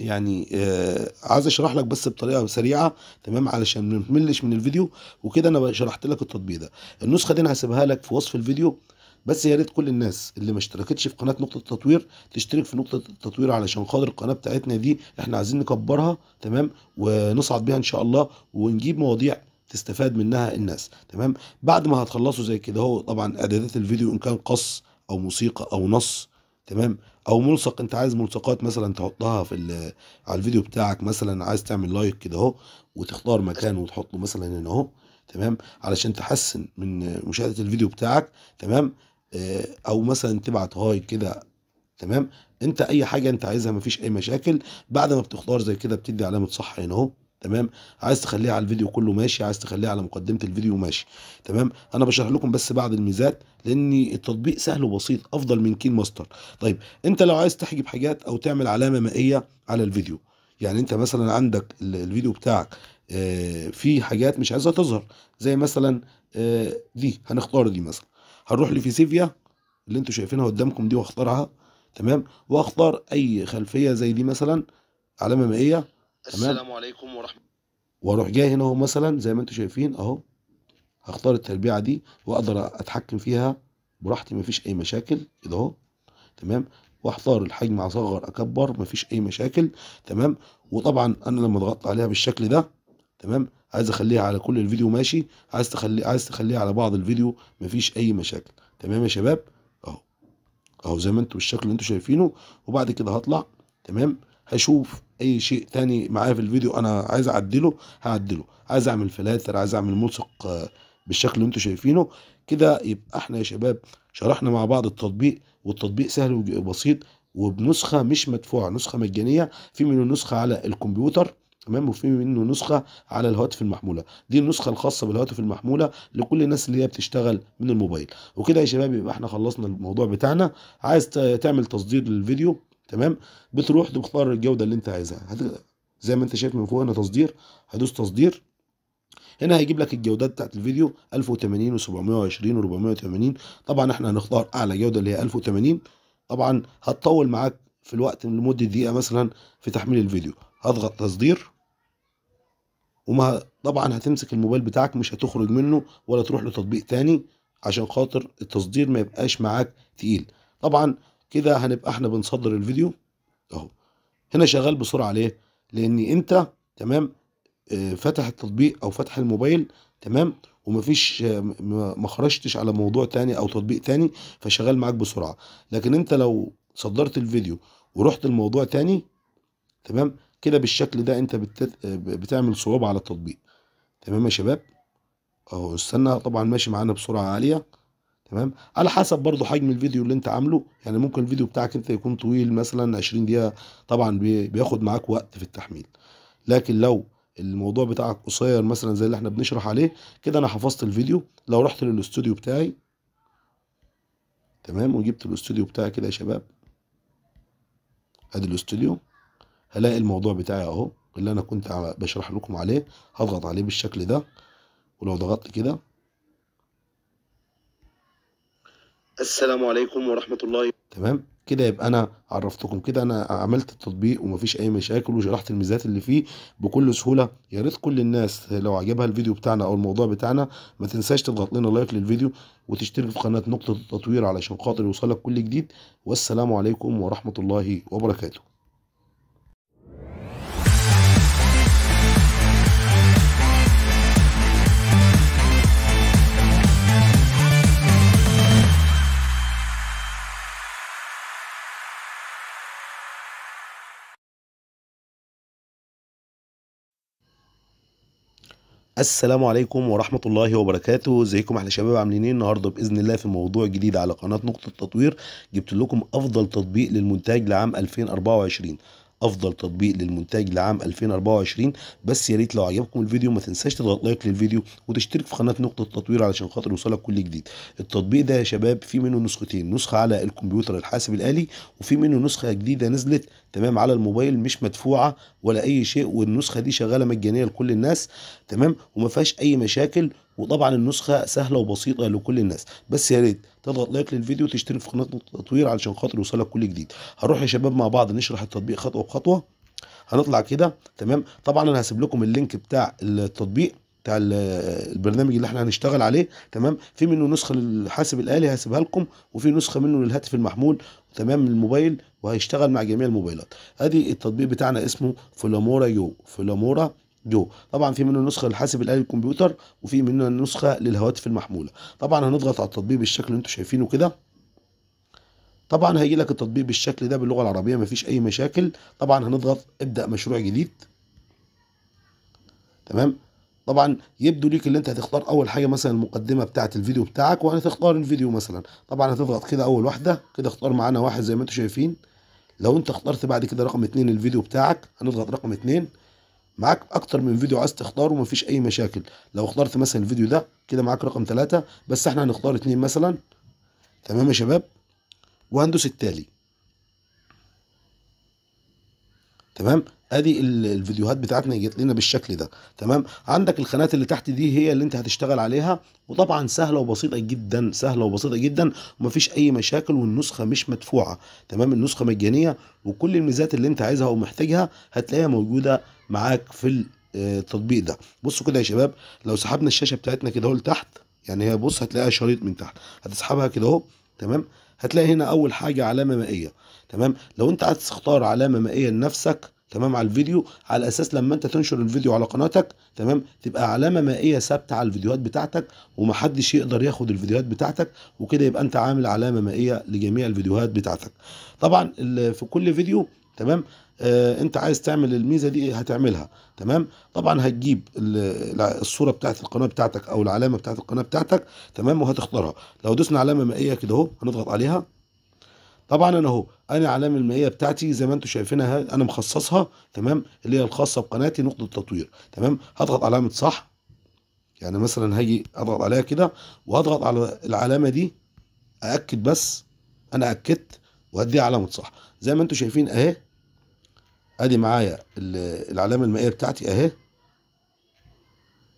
يعني آه عايز اشرح لك بس بطريقه سريعه تمام علشان ما نملش من الفيديو وكده انا شرحت لك التطبيق ده النسخه دي انا هسيبها لك في وصف الفيديو بس يا ريت كل الناس اللي ما اشتركتش في قناه نقطه التطوير تشترك في نقطه التطوير علشان خاطر القناه بتاعتنا دي احنا عايزين نكبرها تمام ونصعد بيها ان شاء الله ونجيب مواضيع تستفاد منها الناس تمام بعد ما هتخلصوا زي كده هو طبعا اعدادات الفيديو ان كان قص او موسيقى او نص تمام او ملصق انت عايز ملصقات مثلا تحطها في على الفيديو بتاعك مثلا عايز تعمل لايك كده اهو وتختار مكان وتحطه مثلا هنا اهو تمام علشان تحسن من مشاهده الفيديو بتاعك تمام آه، او مثلا تبعت هاي كده تمام انت اي حاجه انت عايزها مفيش اي مشاكل بعد ما بتختار زي كده بتدي علامه صح هنا اهو تمام عايز تخليها على الفيديو كله ماشي عايز تخليها على مقدمه الفيديو ماشي تمام انا بشرح لكم بس بعض الميزات لان التطبيق سهل وبسيط افضل من كين ماستر طيب انت لو عايز تحجب حاجات او تعمل علامه مائيه على الفيديو يعني انت مثلا عندك الفيديو بتاعك آه، في حاجات مش عايزها تظهر زي مثلا آه، دي هنختار دي مثلا هنروح لفيسيفيا اللي انتوا شايفينها قدامكم دي واختارها تمام واختار اي خلفيه زي دي مثلا علامه مائيه تمام السلام عليكم ورحمه واروح جاي هنا اهو مثلا زي ما انتوا شايفين اهو هختار التربيعه دي واقدر اتحكم فيها براحتي مفيش اي مشاكل كده اهو تمام واختار الحجم اصغر اكبر مفيش اي مشاكل تمام وطبعا انا لما ضغطت عليها بالشكل ده تمام عايز اخليها على كل الفيديو ماشي عايز تخلي عايز تخليها على بعض الفيديو مفيش اي مشاكل تمام يا شباب اهو اهو زي ما انتم بالشكل اللي انتم شايفينه وبعد كده هطلع تمام هشوف اي شيء تاني معايا في الفيديو انا عايز اعدله هعدله عايز اعمل فلاتر عايز اعمل ملصق آه، بالشكل اللي انتم شايفينه كده يبقى احنا يا شباب شرحنا مع بعض التطبيق والتطبيق سهل وبسيط وبنسخه مش مدفوعه نسخه مجانيه في منه نسخه على الكمبيوتر تمام وفي منه نسخه على الهواتف المحموله دي النسخه الخاصه بالهواتف المحموله لكل الناس اللي هي بتشتغل من الموبايل وكده يا شباب يبقى احنا خلصنا الموضوع بتاعنا عايز تعمل تصدير للفيديو تمام بتروح تختار الجوده اللي انت عايزها زي ما انت شايف من فوق هنا تصدير هدوس تصدير هنا هيجيب لك الجودات بتاعت الفيديو 1080 و720 و480 طبعا احنا هنختار اعلى جوده اللي هي 1080 طبعا هتطول معاك في الوقت لمده دقيقه مثلا في تحميل الفيديو هضغط تصدير وما طبعا هتمسك الموبايل بتاعك مش هتخرج منه ولا تروح لتطبيق تاني عشان خاطر التصدير ما يبقاش معاك تقيل طبعا كده هنبقى احنا بنصدر الفيديو اهو هنا شغال بسرعه ليه لان انت تمام آه، فتح التطبيق او فتح الموبايل تمام ومفيش آه، ما خرجتش على موضوع تاني او تطبيق تاني فشغال معاك بسرعه لكن انت لو صدرت الفيديو ورحت الموضوع تاني تمام كده بالشكل ده انت بتت... بتعمل صعوبة على التطبيق تمام يا شباب اهو استنى طبعا ماشي معانا بسرعة عالية تمام على حسب برضو حجم الفيديو اللي انت عامله يعني ممكن الفيديو بتاعك انت يكون طويل مثلا 20 دقيقة طبعا بياخد معاك وقت في التحميل لكن لو الموضوع بتاعك قصير مثلا زي اللي احنا بنشرح عليه كده انا حفظت الفيديو لو رحت للاستوديو بتاعي تمام وجبت الاستوديو بتاعي كده يا شباب ادي الاستوديو هلاقي الموضوع بتاعي اهو اللي انا كنت بشرح لكم عليه هضغط عليه بالشكل ده ولو ضغطت كده السلام عليكم ورحمة الله تمام كده يبقى انا عرفتكم كده انا عملت التطبيق ومفيش اي مشاكل وشرحت الميزات اللي فيه بكل سهوله يا ريت كل الناس لو عجبها الفيديو بتاعنا او الموضوع بتاعنا ما تنساش تضغط لنا لايك للفيديو وتشترك في قناه نقطه التطوير علشان خاطر يوصلك كل جديد والسلام عليكم ورحمه الله وبركاته السلام عليكم ورحمة الله وبركاته ازيكم احنا شباب عاملين ايه النهاردة بإذن الله في موضوع جديد على قناة نقطة تطوير جبت لكم أفضل تطبيق للمونتاج لعام 2024 افضل تطبيق للمونتاج لعام 2024 بس يا ريت لو عجبكم الفيديو ما تنساش تضغط لايك للفيديو وتشترك في قناه نقطه التطوير علشان خاطر يوصلك كل جديد التطبيق ده يا شباب في منه نسختين نسخه على الكمبيوتر الحاسب الالي وفي منه نسخه جديده نزلت تمام على الموبايل مش مدفوعه ولا اي شيء والنسخه دي شغاله مجانيه لكل الناس تمام وما فيهاش اي مشاكل وطبعا النسخه سهله وبسيطه لكل الناس بس يا ريت تضغط لايك للفيديو وتشترك في قناه التطوير علشان خاطر يوصلك كل جديد هنروح يا شباب مع بعض نشرح التطبيق خطوه بخطوه هنطلع كده تمام طبعا انا هسيب لكم اللينك بتاع التطبيق بتاع البرنامج اللي احنا هنشتغل عليه تمام في منه نسخه للحاسب الالي هسيبها لكم وفي نسخه منه للهاتف المحمول تمام الموبايل وهيشتغل مع جميع الموبايلات ادي التطبيق بتاعنا اسمه فلامورا يو فلامورا جو طبعا في منه نسخه للحاسب الالي الكمبيوتر وفي منه نسخه للهواتف المحموله طبعا هنضغط على التطبيق بالشكل اللي انتم شايفينه كده طبعا هيجي لك التطبيق بالشكل ده باللغه العربيه مفيش اي مشاكل طبعا هنضغط ابدا مشروع جديد تمام طبعا يبدو ليك اللي انت هتختار اول حاجه مثلا المقدمه بتاعه الفيديو بتاعك وهتختار الفيديو مثلا طبعا هتضغط كده اول واحده كده اختار معانا واحد زي ما انتم شايفين لو انت اخترت بعد كده رقم اتنين الفيديو بتاعك هنضغط رقم اتنين معاك اكتر من فيديو عايز تختاره ومفيش اي مشاكل لو اخترت مثلا الفيديو ده كده معاك رقم ثلاثة بس احنا هنختار اتنين مثلا تمام يا شباب وهندوس التالي تمام ادي الفيديوهات بتاعتنا جت لنا بالشكل ده تمام عندك الخانات اللي تحت دي هي اللي انت هتشتغل عليها وطبعا سهله وبسيطه جدا سهله وبسيطه جدا ومفيش اي مشاكل والنسخه مش مدفوعه تمام النسخه مجانيه وكل الميزات اللي انت عايزها ومحتاجها هتلاقيها موجوده معاك في آه، التطبيق ده بصوا كده يا شباب لو سحبنا الشاشه بتاعتنا كده اهو لتحت يعني هي بص هتلاقيها شريط من تحت هتسحبها كده اهو تمام هتلاقي هنا اول حاجه علامه مائيه تمام لو انت عايز تختار علامه مائيه لنفسك تمام على الفيديو على اساس لما انت تنشر الفيديو على قناتك تمام تبقى علامه مائيه ثابته على الفيديوهات بتاعتك ومحدش يقدر ياخد الفيديوهات بتاعتك وكده يبقى انت عامل علامه مائيه لجميع الفيديوهات بتاعتك طبعا في كل فيديو تمام آه، انت عايز تعمل الميزه دي ايه؟ هتعملها تمام طبعا هتجيب الصوره بتاعت القناه بتاعتك او العلامه بتاعت القناه بتاعتك تمام وهتختارها لو دوسنا علامه مائيه كده اهو هنضغط عليها طبعا انا اهو انا العلامه المائيه بتاعتي زي ما انتم شايفينها انا مخصصها تمام اللي هي الخاصه بقناتي نقطه تطوير تمام هضغط علامه صح يعني مثلا هاجي اضغط عليها كده واضغط على العلامه دي ااكد بس انا اكدت وهديها علامه صح زي ما انتم شايفين اهي ادي معايا العلامه المائيه بتاعتي اهي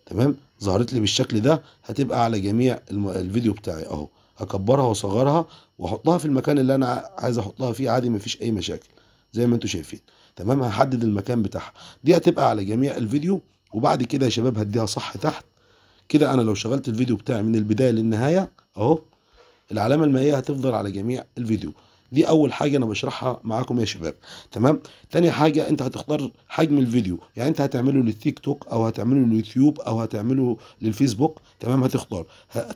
تمام ظهرت لي بالشكل ده هتبقى على جميع الفيديو بتاعي اهو اكبرها واصغرها واحطها في المكان اللي انا عايز احطها فيه عادي مفيش اي مشاكل زي ما انتم شايفين تمام هحدد المكان بتاعها دي هتبقى على جميع الفيديو وبعد كده يا شباب هديها صح تحت كده انا لو شغلت الفيديو بتاعي من البدايه للنهايه اهو العلامه المائيه هتفضل على جميع الفيديو دي اول حاجه انا بشرحها معاكم يا شباب تمام تاني حاجه انت هتختار حجم الفيديو يعني انت هتعمله للتيك توك او هتعمله لليوتيوب او هتعمله للفيسبوك تمام هتختار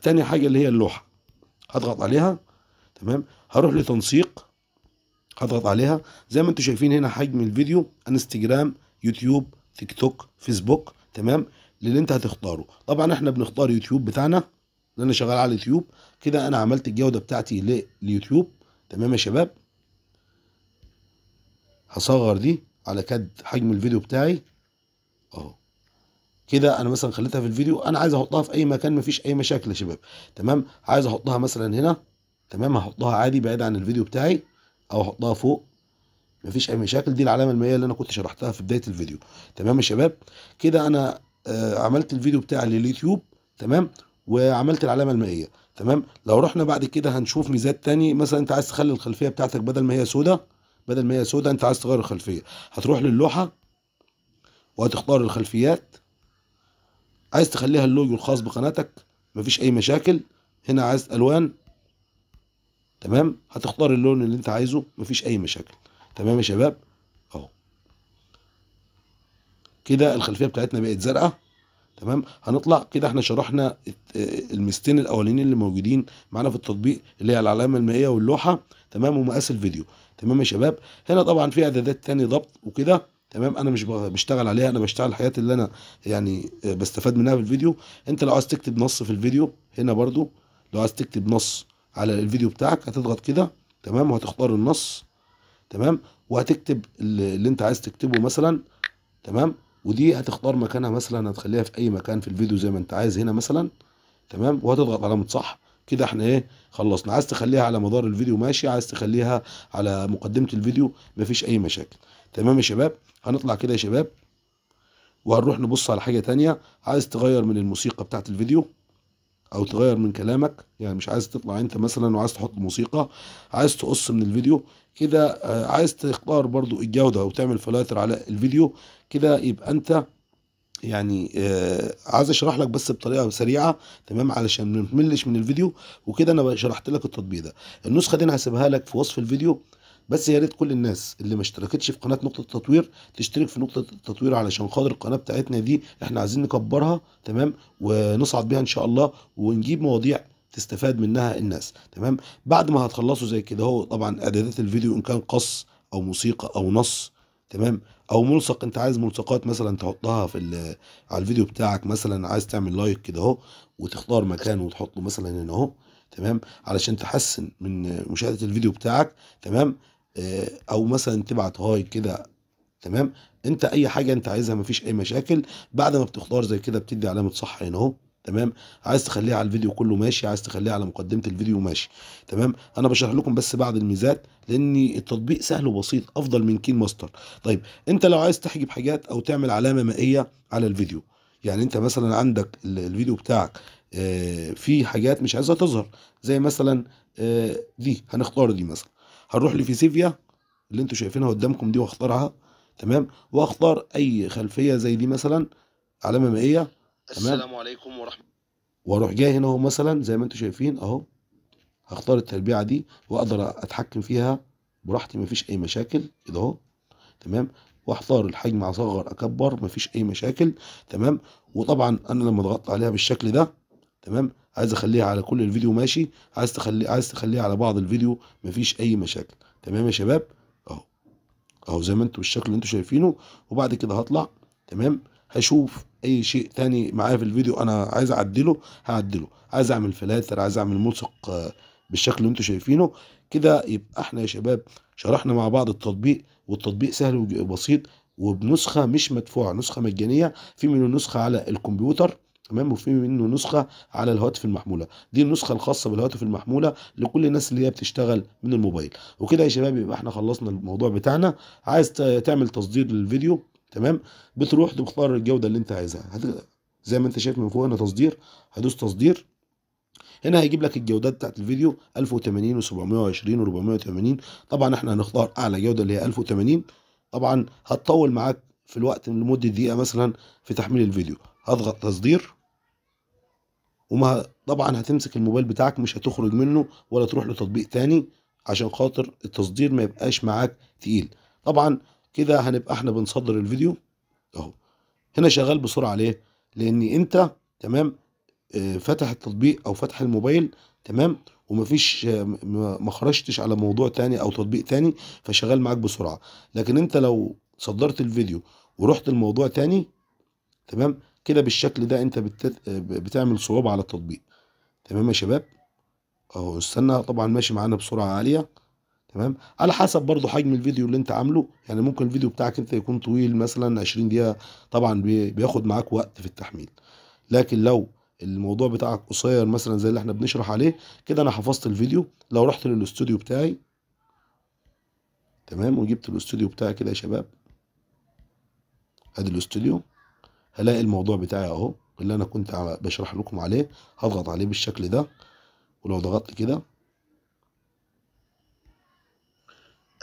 تاني حاجه اللي هي اللوحه هضغط عليها تمام هروح لتنسيق هضغط عليها زي ما انتم شايفين هنا حجم الفيديو انستجرام يوتيوب تيك توك فيسبوك تمام للي انت هتختاره طبعا احنا بنختار يوتيوب بتاعنا لان انا شغال على اليوتيوب كده انا عملت الجوده بتاعتي لليوتيوب تمام يا شباب هصغر دي على كد حجم الفيديو بتاعي اهو كده انا مثلا خليتها في الفيديو انا عايز احطها في اي مكان مفيش اي مشاكل يا شباب تمام عايز احطها مثلا هنا تمام هحطها عادي بعيد عن الفيديو بتاعي او احطها فوق مفيش اي مشاكل دي العلامه المائيه اللي انا كنت شرحتها في بدايه الفيديو تمام يا شباب كده انا آه، عملت الفيديو بتاعي لليوتيوب تمام وعملت العلامه المائيه تمام لو رحنا بعد كده هنشوف ميزات تاني مثلا انت عايز تخلي الخلفيه بتاعتك بدل ما هي سودة بدل ما هي سودة انت عايز تغير الخلفيه هتروح للوحه وهتختار الخلفيات عايز تخليها اللوجو الخاص بقناتك مفيش اي مشاكل هنا عايز الوان تمام هتختار اللون اللي انت عايزه مفيش اي مشاكل تمام يا شباب اهو كده الخلفيه بتاعتنا بقت زرقاء تمام هنطلع كده احنا شرحنا المستين الاولانيين اللي موجودين معانا في التطبيق اللي هي العلامه المائيه واللوحه تمام ومقاس الفيديو تمام يا شباب هنا طبعا في اعدادات تاني ضبط وكده تمام انا مش بشتغل عليها انا بشتغل الحاجات اللي انا يعني بستفاد منها في الفيديو انت لو عايز تكتب نص في الفيديو هنا برضو لو عايز تكتب نص على الفيديو بتاعك هتضغط كده تمام وهتختار النص تمام وهتكتب اللي انت عايز تكتبه مثلا تمام ودي هتختار مكانها مثلا هتخليها في اي مكان في الفيديو زي ما انت عايز هنا مثلا تمام وهتضغط علامه صح كده احنا ايه خلصنا عايز تخليها على مدار الفيديو ماشي عايز تخليها على مقدمه الفيديو مفيش اي مشاكل تمام يا شباب هنطلع كده يا شباب وهنروح نبص على حاجه تانية عايز تغير من الموسيقى بتاعت الفيديو او تغير من كلامك يعني مش عايز تطلع انت مثلا وعايز تحط موسيقى عايز تقص من الفيديو كده آه، عايز تختار برضو الجودة وتعمل فلاتر على الفيديو كده يبقى انت يعني آه عايز اشرح لك بس بطريقه سريعه تمام علشان ما نملش من الفيديو وكده انا شرحت لك التطبيق ده النسخه دي انا هسيبها لك في وصف الفيديو بس يا ريت كل الناس اللي ما اشتركتش في قناه نقطه التطوير تشترك في نقطه التطوير علشان خاطر القناه بتاعتنا دي احنا عايزين نكبرها تمام ونصعد بيها ان شاء الله ونجيب مواضيع تستفاد منها الناس تمام بعد ما هتخلصوا زي كده هو طبعا اعدادات الفيديو ان كان قص او موسيقى او نص تمام او ملصق انت عايز ملصقات مثلا تحطها في على الفيديو بتاعك مثلا عايز تعمل لايك كده اهو وتختار مكان وتحطه مثلا هنا اهو تمام علشان تحسن من مشاهده الفيديو بتاعك تمام آه، او مثلا تبعت هاي كده تمام انت اي حاجه انت عايزها مفيش اي مشاكل بعد ما بتختار زي كده بتدي علامه صح هنا اهو تمام عايز تخليها على الفيديو كله ماشي عايز تخليها على مقدمه الفيديو ماشي تمام انا بشرح لكم بس بعض الميزات لان التطبيق سهل وبسيط افضل من كين ماستر طيب انت لو عايز تحجب حاجات او تعمل علامه مائيه على الفيديو يعني انت مثلا عندك الفيديو بتاعك آه، في حاجات مش عايزها تظهر زي مثلا آه، دي هنختار دي مثلا هنروح لفيسيفيا اللي انتوا شايفينها قدامكم دي واختارها تمام واختار اي خلفيه زي دي مثلا علامه مائيه السلام عليكم ورحمه واروح جاي هنا اهو مثلا زي ما انتم شايفين اهو هختار التربيعه دي واقدر اتحكم فيها براحتي مفيش اي مشاكل كده اهو تمام واحتار الحجم اصغر اكبر مفيش اي مشاكل تمام وطبعا انا لما ضغطت عليها بالشكل ده تمام عايز اخليها على كل الفيديو ماشي عايز تخلي عايز تخليها على بعض الفيديو مفيش اي مشاكل تمام يا شباب اهو اهو زي ما انتم بالشكل اللي انتم شايفينه وبعد كده هطلع تمام هشوف اي شيء تاني معايا في الفيديو انا عايز اعدله هعدله عايز اعمل فلاتر عايز اعمل ملصق آه، بالشكل اللي انتم شايفينه كده يبقى احنا يا شباب شرحنا مع بعض التطبيق والتطبيق سهل وبسيط وبنسخه مش مدفوعه نسخه مجانيه في منه نسخه على الكمبيوتر تمام وفي منه نسخه على الهواتف المحموله دي النسخه الخاصه بالهواتف المحموله لكل الناس اللي هي بتشتغل من الموبايل وكده يا شباب يبقى احنا خلصنا الموضوع بتاعنا عايز تعمل تصدير للفيديو تمام بتروح تختار الجوده اللي انت عايزها هت... زي ما انت شايف من فوق هنا تصدير هدوس تصدير هنا هيجيب لك الجودات بتاعت الفيديو 1080 و720 و480 طبعا احنا هنختار اعلى جوده اللي هي 1080 طبعا هتطول معاك في الوقت لمده دقيقه مثلا في تحميل الفيديو هضغط تصدير وما طبعا هتمسك الموبايل بتاعك مش هتخرج منه ولا تروح لتطبيق تاني عشان خاطر التصدير ما يبقاش معاك تقيل طبعا كده هنبقى احنا بنصدر الفيديو اهو هنا شغال بسرعه ليه لان انت تمام آه، فتح التطبيق او فتح الموبايل تمام ومفيش ما خرجتش على موضوع تاني او تطبيق تاني فشغال معاك بسرعه لكن انت لو صدرت الفيديو ورحت الموضوع تاني تمام كده بالشكل ده انت بتعمل صعوبه على التطبيق تمام يا شباب اهو استنى طبعا ماشي معانا بسرعه عاليه تمام على حسب برضو حجم الفيديو اللي انت عامله يعني ممكن الفيديو بتاعك انت يكون طويل مثلا 20 دقيقه طبعا بياخد معاك وقت في التحميل لكن لو الموضوع بتاعك قصير مثلا زي اللي احنا بنشرح عليه كده انا حفظت الفيديو لو رحت للاستوديو بتاعي تمام وجبت الاستوديو بتاعي كده يا شباب ادي الاستوديو هلاقي الموضوع بتاعي اهو اللي انا كنت بشرح لكم عليه هضغط عليه بالشكل ده ولو ضغطت كده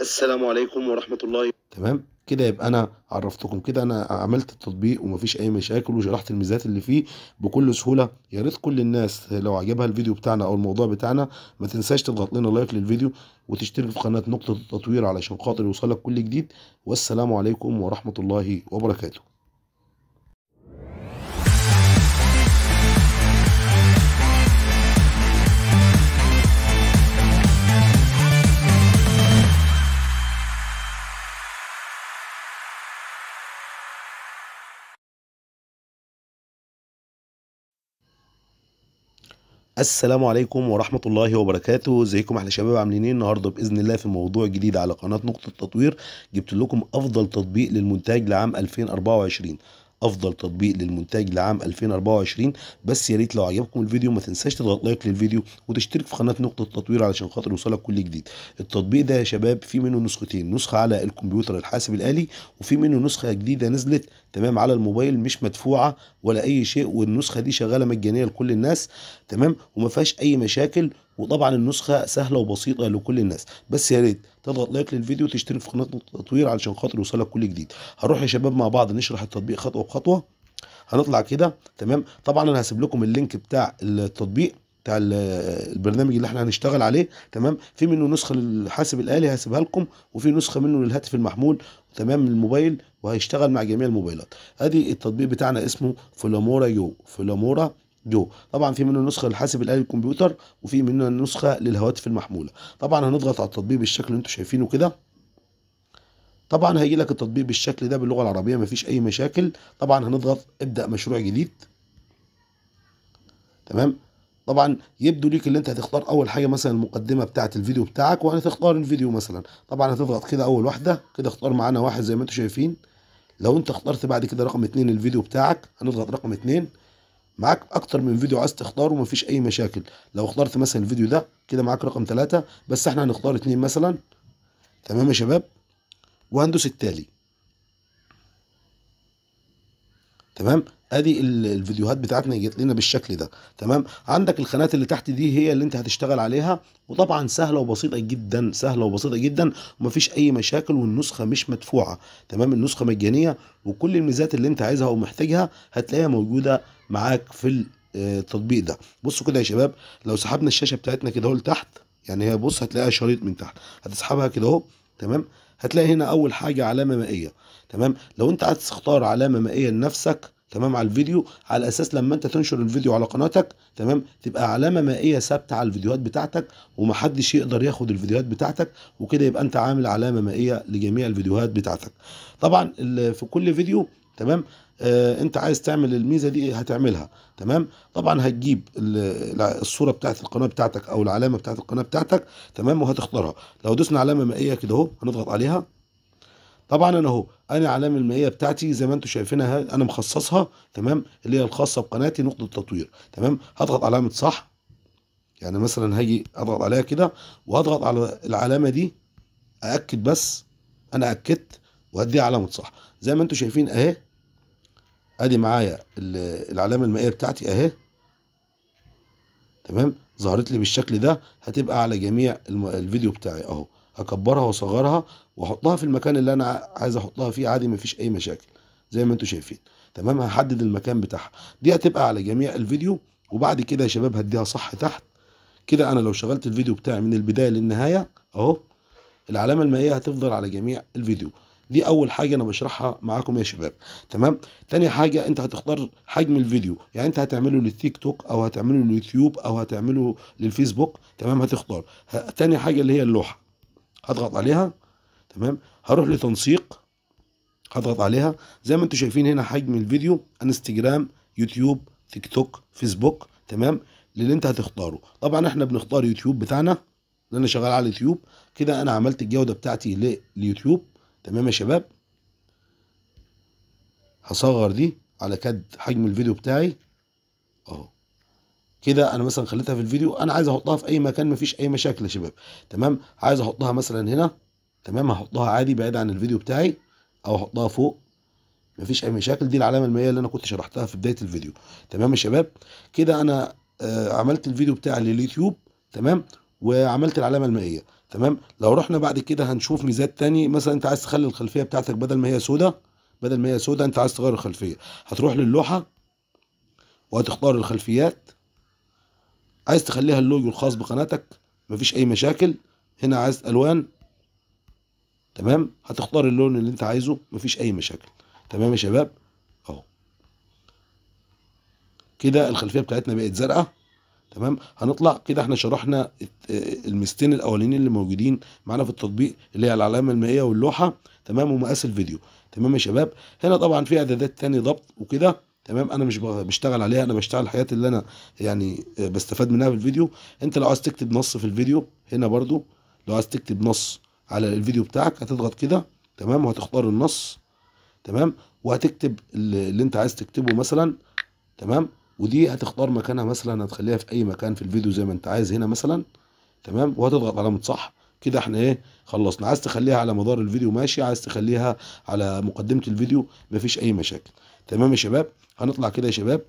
السلام عليكم ورحمه الله تمام كده يبقى انا عرفتكم كده انا عملت التطبيق ومفيش اي مشاكل وشرحت الميزات اللي فيه بكل سهوله يا ريت كل الناس لو عجبها الفيديو بتاعنا او الموضوع بتاعنا ما تنساش تضغط لنا لايك للفيديو وتشترك في قناه نقطه التطوير علشان خاطر يوصلك كل جديد والسلام عليكم ورحمه الله وبركاته السلام عليكم ورحمة الله وبركاته ازيكم احنا شباب عاملين ايه النهاردة بإذن الله في موضوع جديد على قناة نقطة تطوير جبت لكم أفضل تطبيق للمونتاج لعام 2024 افضل تطبيق للمونتاج لعام 2024 بس يا ريت لو عجبكم الفيديو ما تنساش تضغط لايك للفيديو وتشترك في قناه نقطه التطوير علشان خاطر يوصلك كل جديد التطبيق ده يا شباب في منه نسختين نسخه على الكمبيوتر الحاسب الالي وفي منه نسخه جديده نزلت تمام على الموبايل مش مدفوعه ولا اي شيء والنسخه دي شغاله مجانيه لكل الناس تمام وما فيهاش اي مشاكل وطبعا النسخه سهله وبسيطه لكل الناس بس يا ريت تضغط لايك للفيديو وتشترك في قناه التطوير علشان خاطر يوصلك كل جديد هنروح يا شباب مع بعض نشرح التطبيق خطوه بخطوه هنطلع كده تمام طبعا انا هسيب لكم اللينك بتاع التطبيق بتاع البرنامج اللي احنا هنشتغل عليه تمام في منه نسخه للحاسب الالي هسيبها لكم وفي نسخه منه للهاتف المحمول تمام الموبايل وهيشتغل مع جميع الموبايلات ادي التطبيق بتاعنا اسمه فلامورا يو فلامورا جو طبعا في منه نسخه للحاسب الالي الكمبيوتر وفي منه نسخه للهواتف المحموله طبعا هنضغط على التطبيق بالشكل اللي انتم شايفينه كده طبعا هيجي لك التطبيق بالشكل ده باللغه العربيه مفيش اي مشاكل طبعا هنضغط ابدا مشروع جديد تمام طبعا يبدو ليك اللي انت هتختار اول حاجه مثلا المقدمه بتاعه الفيديو بتاعك وهتختار الفيديو مثلا طبعا هتضغط كده اول واحده كده اختار معانا واحد زي ما انتم شايفين لو انت اخترت بعد كده رقم اتنين الفيديو بتاعك هنضغط رقم اتنين معاك اكتر من فيديو عايز تختاره ومفيش اي مشاكل لو اخترت مثلا الفيديو ده كده معاك رقم ثلاثة بس احنا هنختار اتنين مثلا تمام يا شباب وهندوس التالي تمام ادي الفيديوهات بتاعتنا جت لنا بالشكل ده تمام عندك الخانات اللي تحت دي هي اللي انت هتشتغل عليها وطبعا سهله وبسيطه جدا سهله وبسيطه جدا ومفيش اي مشاكل والنسخه مش مدفوعه تمام النسخه مجانيه وكل الميزات اللي انت عايزها ومحتاجها هتلاقيها موجوده معاك في آه، التطبيق ده بصوا كده يا شباب لو سحبنا الشاشه بتاعتنا كده اهو لتحت يعني هي بص هتلاقيها شريط من تحت هتسحبها كده اهو تمام هتلاقي هنا اول حاجه علامه مائيه تمام لو انت عايز تختار علامه مائيه لنفسك تمام على الفيديو على اساس لما انت تنشر الفيديو على قناتك تمام تبقى علامه مائيه ثابته على الفيديوهات بتاعتك ومحدش يقدر ياخد الفيديوهات بتاعتك وكده يبقى انت عامل علامه مائيه لجميع الفيديوهات بتاعتك طبعا في كل فيديو تمام آه، انت عايز تعمل الميزه دي ايه؟ هتعملها تمام طبعا هتجيب الصوره بتاعت القناه بتاعتك او العلامه بتاعت القناه بتاعتك تمام وهتختارها لو دوسنا علامه مائيه كده اهو هنضغط عليها طبعا انا اهو انا العلامه المائيه بتاعتي زي ما انتم شايفينها انا مخصصها تمام اللي هي الخاصه بقناتي نقطه تطوير تمام هضغط علامه صح يعني مثلا هاجي اضغط عليها كده واضغط على العلامه دي ااكد بس انا اكدت وهديها علامه صح زي ما انتم شايفين اهي ادي معايا العلامه المائيه بتاعتي اهي تمام ظهرت لي بالشكل ده هتبقى على جميع الفيديو بتاعي اهو هكبرها واصغرها واحطها في المكان اللي انا عايز احطها فيه عادي مفيش اي مشاكل زي ما انتم شايفين تمام هحدد المكان بتاعها دي هتبقى على جميع الفيديو وبعد كده يا شباب هديها صح تحت كده انا لو شغلت الفيديو بتاعي من البدايه للنهايه اهو العلامه المائيه هتفضل على جميع الفيديو دي اول حاجه انا بشرحها معاكم يا شباب تمام تاني حاجه انت هتختار حجم الفيديو يعني انت هتعمله للتيك توك او هتعمله لليوتيوب او هتعمله للفيسبوك تمام هتختار تاني حاجه اللي هي اللوحه هضغط عليها تمام هروح لتنسيق هضغط عليها زي ما انتم شايفين هنا حجم الفيديو انستجرام يوتيوب تيك توك فيسبوك تمام للي انت هتختاره طبعا احنا بنختار يوتيوب بتاعنا لان انا شغال على اليوتيوب كده انا عملت الجوده بتاعتي لليوتيوب تمام يا شباب هصغر دي على كد حجم الفيديو بتاعي اهو كده انا مثلا خليتها في الفيديو انا عايز احطها في اي مكان مفيش اي مشاكل يا شباب تمام عايز احطها مثلا هنا تمام هحطها عادي بعيد عن الفيديو بتاعي او احطها فوق مفيش اي مشاكل دي العلامه المائيه اللي انا كنت شرحتها في بدايه الفيديو تمام يا شباب كده انا آه، عملت الفيديو بتاعي لليوتيوب تمام وعملت العلامه المائيه تمام لو رحنا بعد كده هنشوف ميزات تاني مثلا انت عايز تخلي الخلفيه بتاعتك بدل ما هي سودة بدل ما هي سودة انت عايز تغير الخلفيه هتروح للوحه وهتختار الخلفيات عايز تخليها اللوجو الخاص بقناتك مفيش اي مشاكل هنا عايز الوان تمام هتختار اللون اللي انت عايزه مفيش اي مشاكل تمام يا شباب اهو كده الخلفيه بتاعتنا بقت زرقاء تمام هنطلع كده احنا شرحنا المستين الاولانيين اللي موجودين معانا في التطبيق اللي هي العلامه المائيه واللوحه تمام ومقاس الفيديو تمام يا شباب هنا طبعا في اعدادات تاني ضبط وكده تمام انا مش بشتغل عليها انا بشتغل الحاجات اللي انا يعني بستفاد منها في الفيديو انت لو عايز تكتب نص في الفيديو هنا برضو لو عايز تكتب نص على الفيديو بتاعك هتضغط كده تمام وهتختار النص تمام وهتكتب اللي انت عايز تكتبه مثلا تمام ودي هتختار مكانها مثلا هتخليها في اي مكان في الفيديو زي ما انت عايز هنا مثلا تمام وهتضغط علامه صح كده احنا ايه خلصنا عايز تخليها على مدار الفيديو ماشي عايز تخليها على مقدمه الفيديو مفيش اي مشاكل تمام يا شباب هنطلع كده يا شباب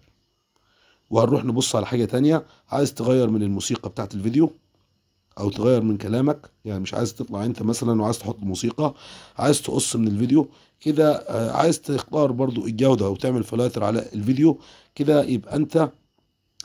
وهنروح نبص على حاجه تانية عايز تغير من الموسيقى بتاعت الفيديو او تغير من كلامك يعني مش عايز تطلع انت مثلا وعايز تحط موسيقى عايز تقص من الفيديو كده آه، عايز تختار برضو الجودة او تعمل فلاتر على الفيديو كده يبقى انت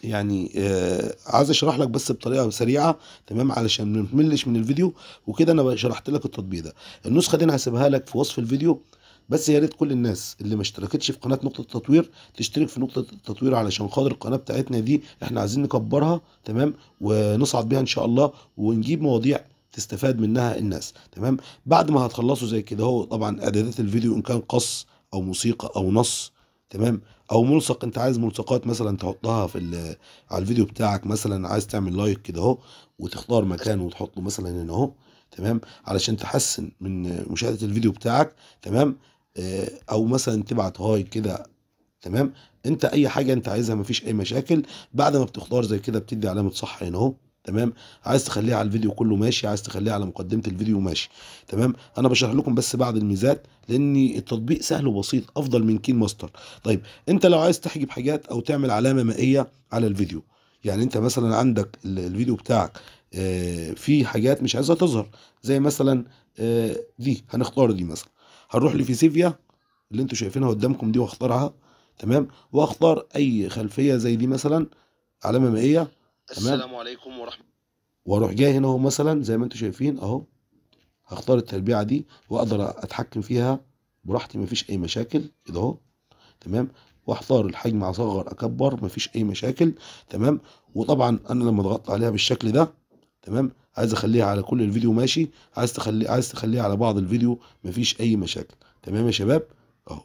يعني آه، عايز اشرح لك بس بطريقه سريعه تمام علشان ما من الفيديو وكده انا شرحت لك التطبيق ده النسخه دي انا هسيبها لك في وصف الفيديو بس يا ريت كل الناس اللي ما اشتركتش في قناه نقطه التطوير تشترك في نقطه التطوير علشان خاطر القناه بتاعتنا دي احنا عايزين نكبرها تمام ونصعد بيها ان شاء الله ونجيب مواضيع تستفاد منها الناس تمام بعد ما هتخلصوا زي كده هو طبعا اعدادات الفيديو ان كان قص او موسيقى او نص تمام او ملصق انت عايز ملصقات مثلا تحطها في على الفيديو بتاعك مثلا عايز تعمل لايك كده اهو وتختار مكان وتحطه مثلا هنا اهو تمام علشان تحسن من مشاهده الفيديو بتاعك تمام آه، او مثلا تبعت هاي كده تمام انت اي حاجه انت عايزها مفيش اي مشاكل بعد ما بتختار زي كده بتدي علامه صح هنا اهو تمام عايز تخليها على الفيديو كله ماشي عايز تخليها على مقدمه الفيديو ماشي تمام انا بشرح لكم بس بعض الميزات لان التطبيق سهل وبسيط افضل من كين ماستر طيب انت لو عايز تحجب حاجات او تعمل علامه مائيه على الفيديو يعني انت مثلا عندك الفيديو بتاعك آه، في حاجات مش عايزها تظهر زي مثلا آه، دي هنختار دي مثلا هنروح لفيسيفيا اللي انتوا شايفينها قدامكم دي واختارها تمام واختار اي خلفيه زي دي مثلا علامه مائيه تمام السلام عليكم ورحمه واروح جاي هنا اهو مثلا زي ما انتوا شايفين اهو هختار التربيعه دي واقدر اتحكم فيها براحتي مفيش اي مشاكل كده اهو تمام واختار الحجم اصغر اكبر مفيش اي مشاكل تمام وطبعا انا لما اضغط عليها بالشكل ده تمام عايز اخليها على كل الفيديو ماشي عايز تخلي عايز تخليها على بعض الفيديو مفيش اي مشاكل تمام يا شباب اهو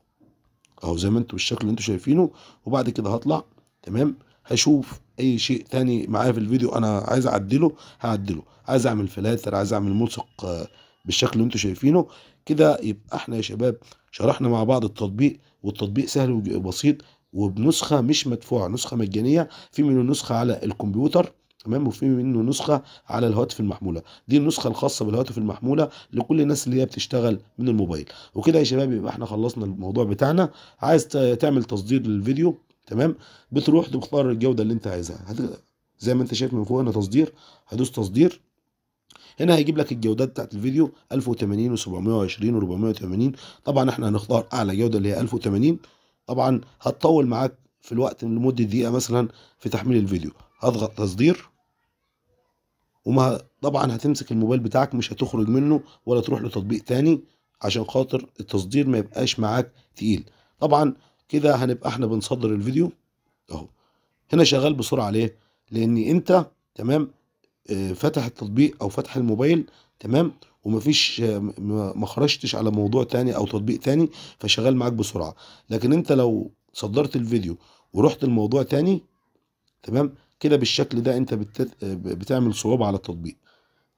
اهو زي ما انتم بالشكل اللي انتم شايفينه وبعد كده هطلع تمام هشوف اي شيء تاني معايا في الفيديو انا عايز اعدله هعدله عايز اعمل فلاتر عايز اعمل ملصق آه، بالشكل اللي انتم شايفينه كده يبقى احنا يا شباب شرحنا مع بعض التطبيق والتطبيق سهل وبسيط وبنسخه مش مدفوعه نسخه مجانيه في منه نسخه على الكمبيوتر تمام وفي منه نسخه على الهواتف المحموله دي النسخه الخاصه بالهواتف المحموله لكل الناس اللي هي بتشتغل من الموبايل وكده يا شباب يبقى احنا خلصنا الموضوع بتاعنا عايز تعمل تصدير للفيديو تمام بتروح تختار الجوده اللي انت عايزها زي ما انت شايف من فوق هنا تصدير هدوس تصدير هنا هيجيب لك الجودات بتاعت الفيديو 1080 و720 و480 طبعا احنا هنختار اعلى جوده اللي هي 1080 طبعا هتطول معاك في الوقت لمده دقيقه مثلا في تحميل الفيديو هضغط تصدير وما طبعا هتمسك الموبايل بتاعك مش هتخرج منه ولا تروح لتطبيق تاني عشان خاطر التصدير ما يبقاش معاك تقيل طبعا كده هنبقى احنا بنصدر الفيديو اهو هنا شغال بسرعه ليه لان انت تمام آه، فتح التطبيق او فتح الموبايل تمام ومفيش ما خرجتش على موضوع تاني او تطبيق تاني فشغال معاك بسرعه لكن انت لو صدرت الفيديو ورحت الموضوع تاني تمام كده بالشكل ده انت بتت... بتعمل صعوبة على التطبيق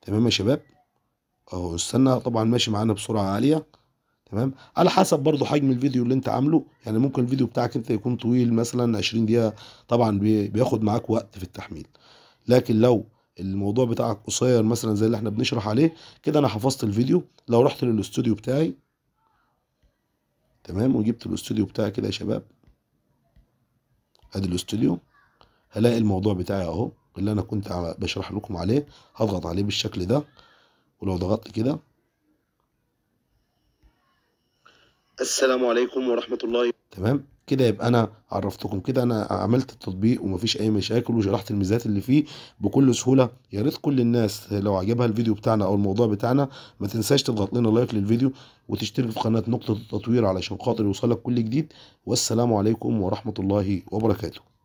تمام يا شباب اهو استنى طبعا ماشي معانا بسرعة عالية تمام على حسب برضو حجم الفيديو اللي انت عامله يعني ممكن الفيديو بتاعك انت يكون طويل مثلا 20 دقيقة طبعا بياخد معاك وقت في التحميل لكن لو الموضوع بتاعك قصير مثلا زي اللي احنا بنشرح عليه كده انا حفظت الفيديو لو رحت للاستوديو بتاعي تمام وجبت الاستوديو بتاعي كده يا شباب ادي الاستوديو هلاقي الموضوع بتاعي اهو اللي انا كنت بشرح لكم عليه هضغط عليه بالشكل ده ولو ضغطت كده السلام عليكم ورحمة الله تمام كده يبقى انا عرفتكم كده انا عملت التطبيق ومفيش اي مشاكل وشرحت الميزات اللي فيه بكل سهوله يا ريت كل الناس لو عجبها الفيديو بتاعنا او الموضوع بتاعنا ما تنساش تضغط لنا لايك للفيديو وتشترك في قناه نقطه التطوير علشان خاطر يوصلك كل جديد والسلام عليكم ورحمه الله وبركاته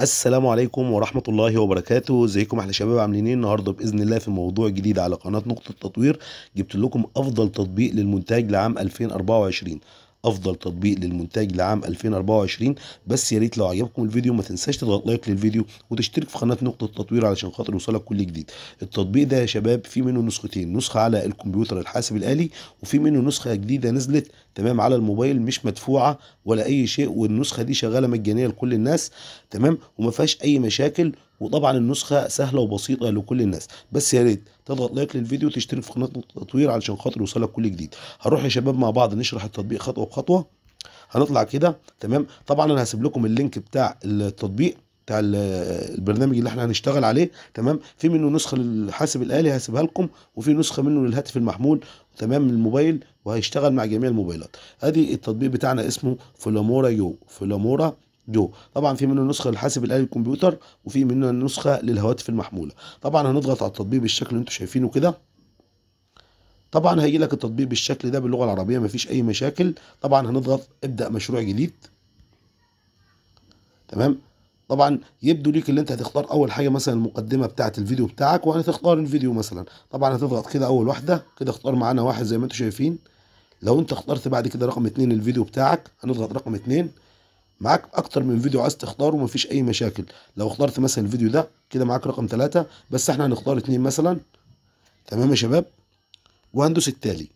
السلام عليكم ورحمة الله وبركاته ازيكم احنا شباب عاملين ايه النهارده باذن الله في موضوع جديد على قناة نقطة التطوير جبت لكم افضل تطبيق للمونتاج لعام 2024 افضل تطبيق للمونتاج لعام 2024 بس يا ريت لو عجبكم الفيديو ما تنساش تضغط لايك للفيديو وتشترك في قناه نقطه التطوير علشان خاطر يوصلك كل جديد التطبيق ده يا شباب في منه نسختين نسخه على الكمبيوتر الحاسب الالي وفي منه نسخه جديده نزلت تمام على الموبايل مش مدفوعه ولا اي شيء والنسخه دي شغاله مجانيه لكل الناس تمام وما فيهاش اي مشاكل وطبعا النسخه سهله وبسيطه لكل الناس بس يا ريت تضغط لايك للفيديو وتشترك في قناه التطوير علشان خاطر يوصلك كل جديد هنروح يا شباب مع بعض نشرح التطبيق خطوه بخطوه هنطلع كده تمام طبعا انا هسيب لكم اللينك بتاع التطبيق بتاع البرنامج اللي احنا هنشتغل عليه تمام في منه نسخه للحاسب الالي هسيبها لكم وفي نسخه منه للهاتف المحمول تمام الموبايل وهيشتغل مع جميع الموبايلات ادي التطبيق بتاعنا اسمه فلامورا يو فلامورا جو طبعا في منه نسخه للحاسب الالي الكمبيوتر وفي منه نسخه للهواتف المحموله طبعا هنضغط على التطبيق بالشكل اللي انتم شايفينه كده طبعا هيجي لك التطبيق بالشكل ده باللغه العربيه مفيش اي مشاكل طبعا هنضغط ابدا مشروع جديد تمام طبعا يبدو ليك اللي انت هتختار اول حاجه مثلا المقدمه بتاعه الفيديو بتاعك وهتختار الفيديو مثلا طبعا هتضغط كده اول واحده كده اختار معانا واحد زي ما انتم شايفين لو انت اخترت بعد كده رقم اتنين الفيديو بتاعك هنضغط رقم اتنين معاك اكتر من فيديو عايز تختاره ومفيش اي مشاكل لو اخترت مثلا الفيديو ده كده معاك رقم ثلاثة بس احنا هنختار اتنين مثلا تمام يا شباب وهندوس التالي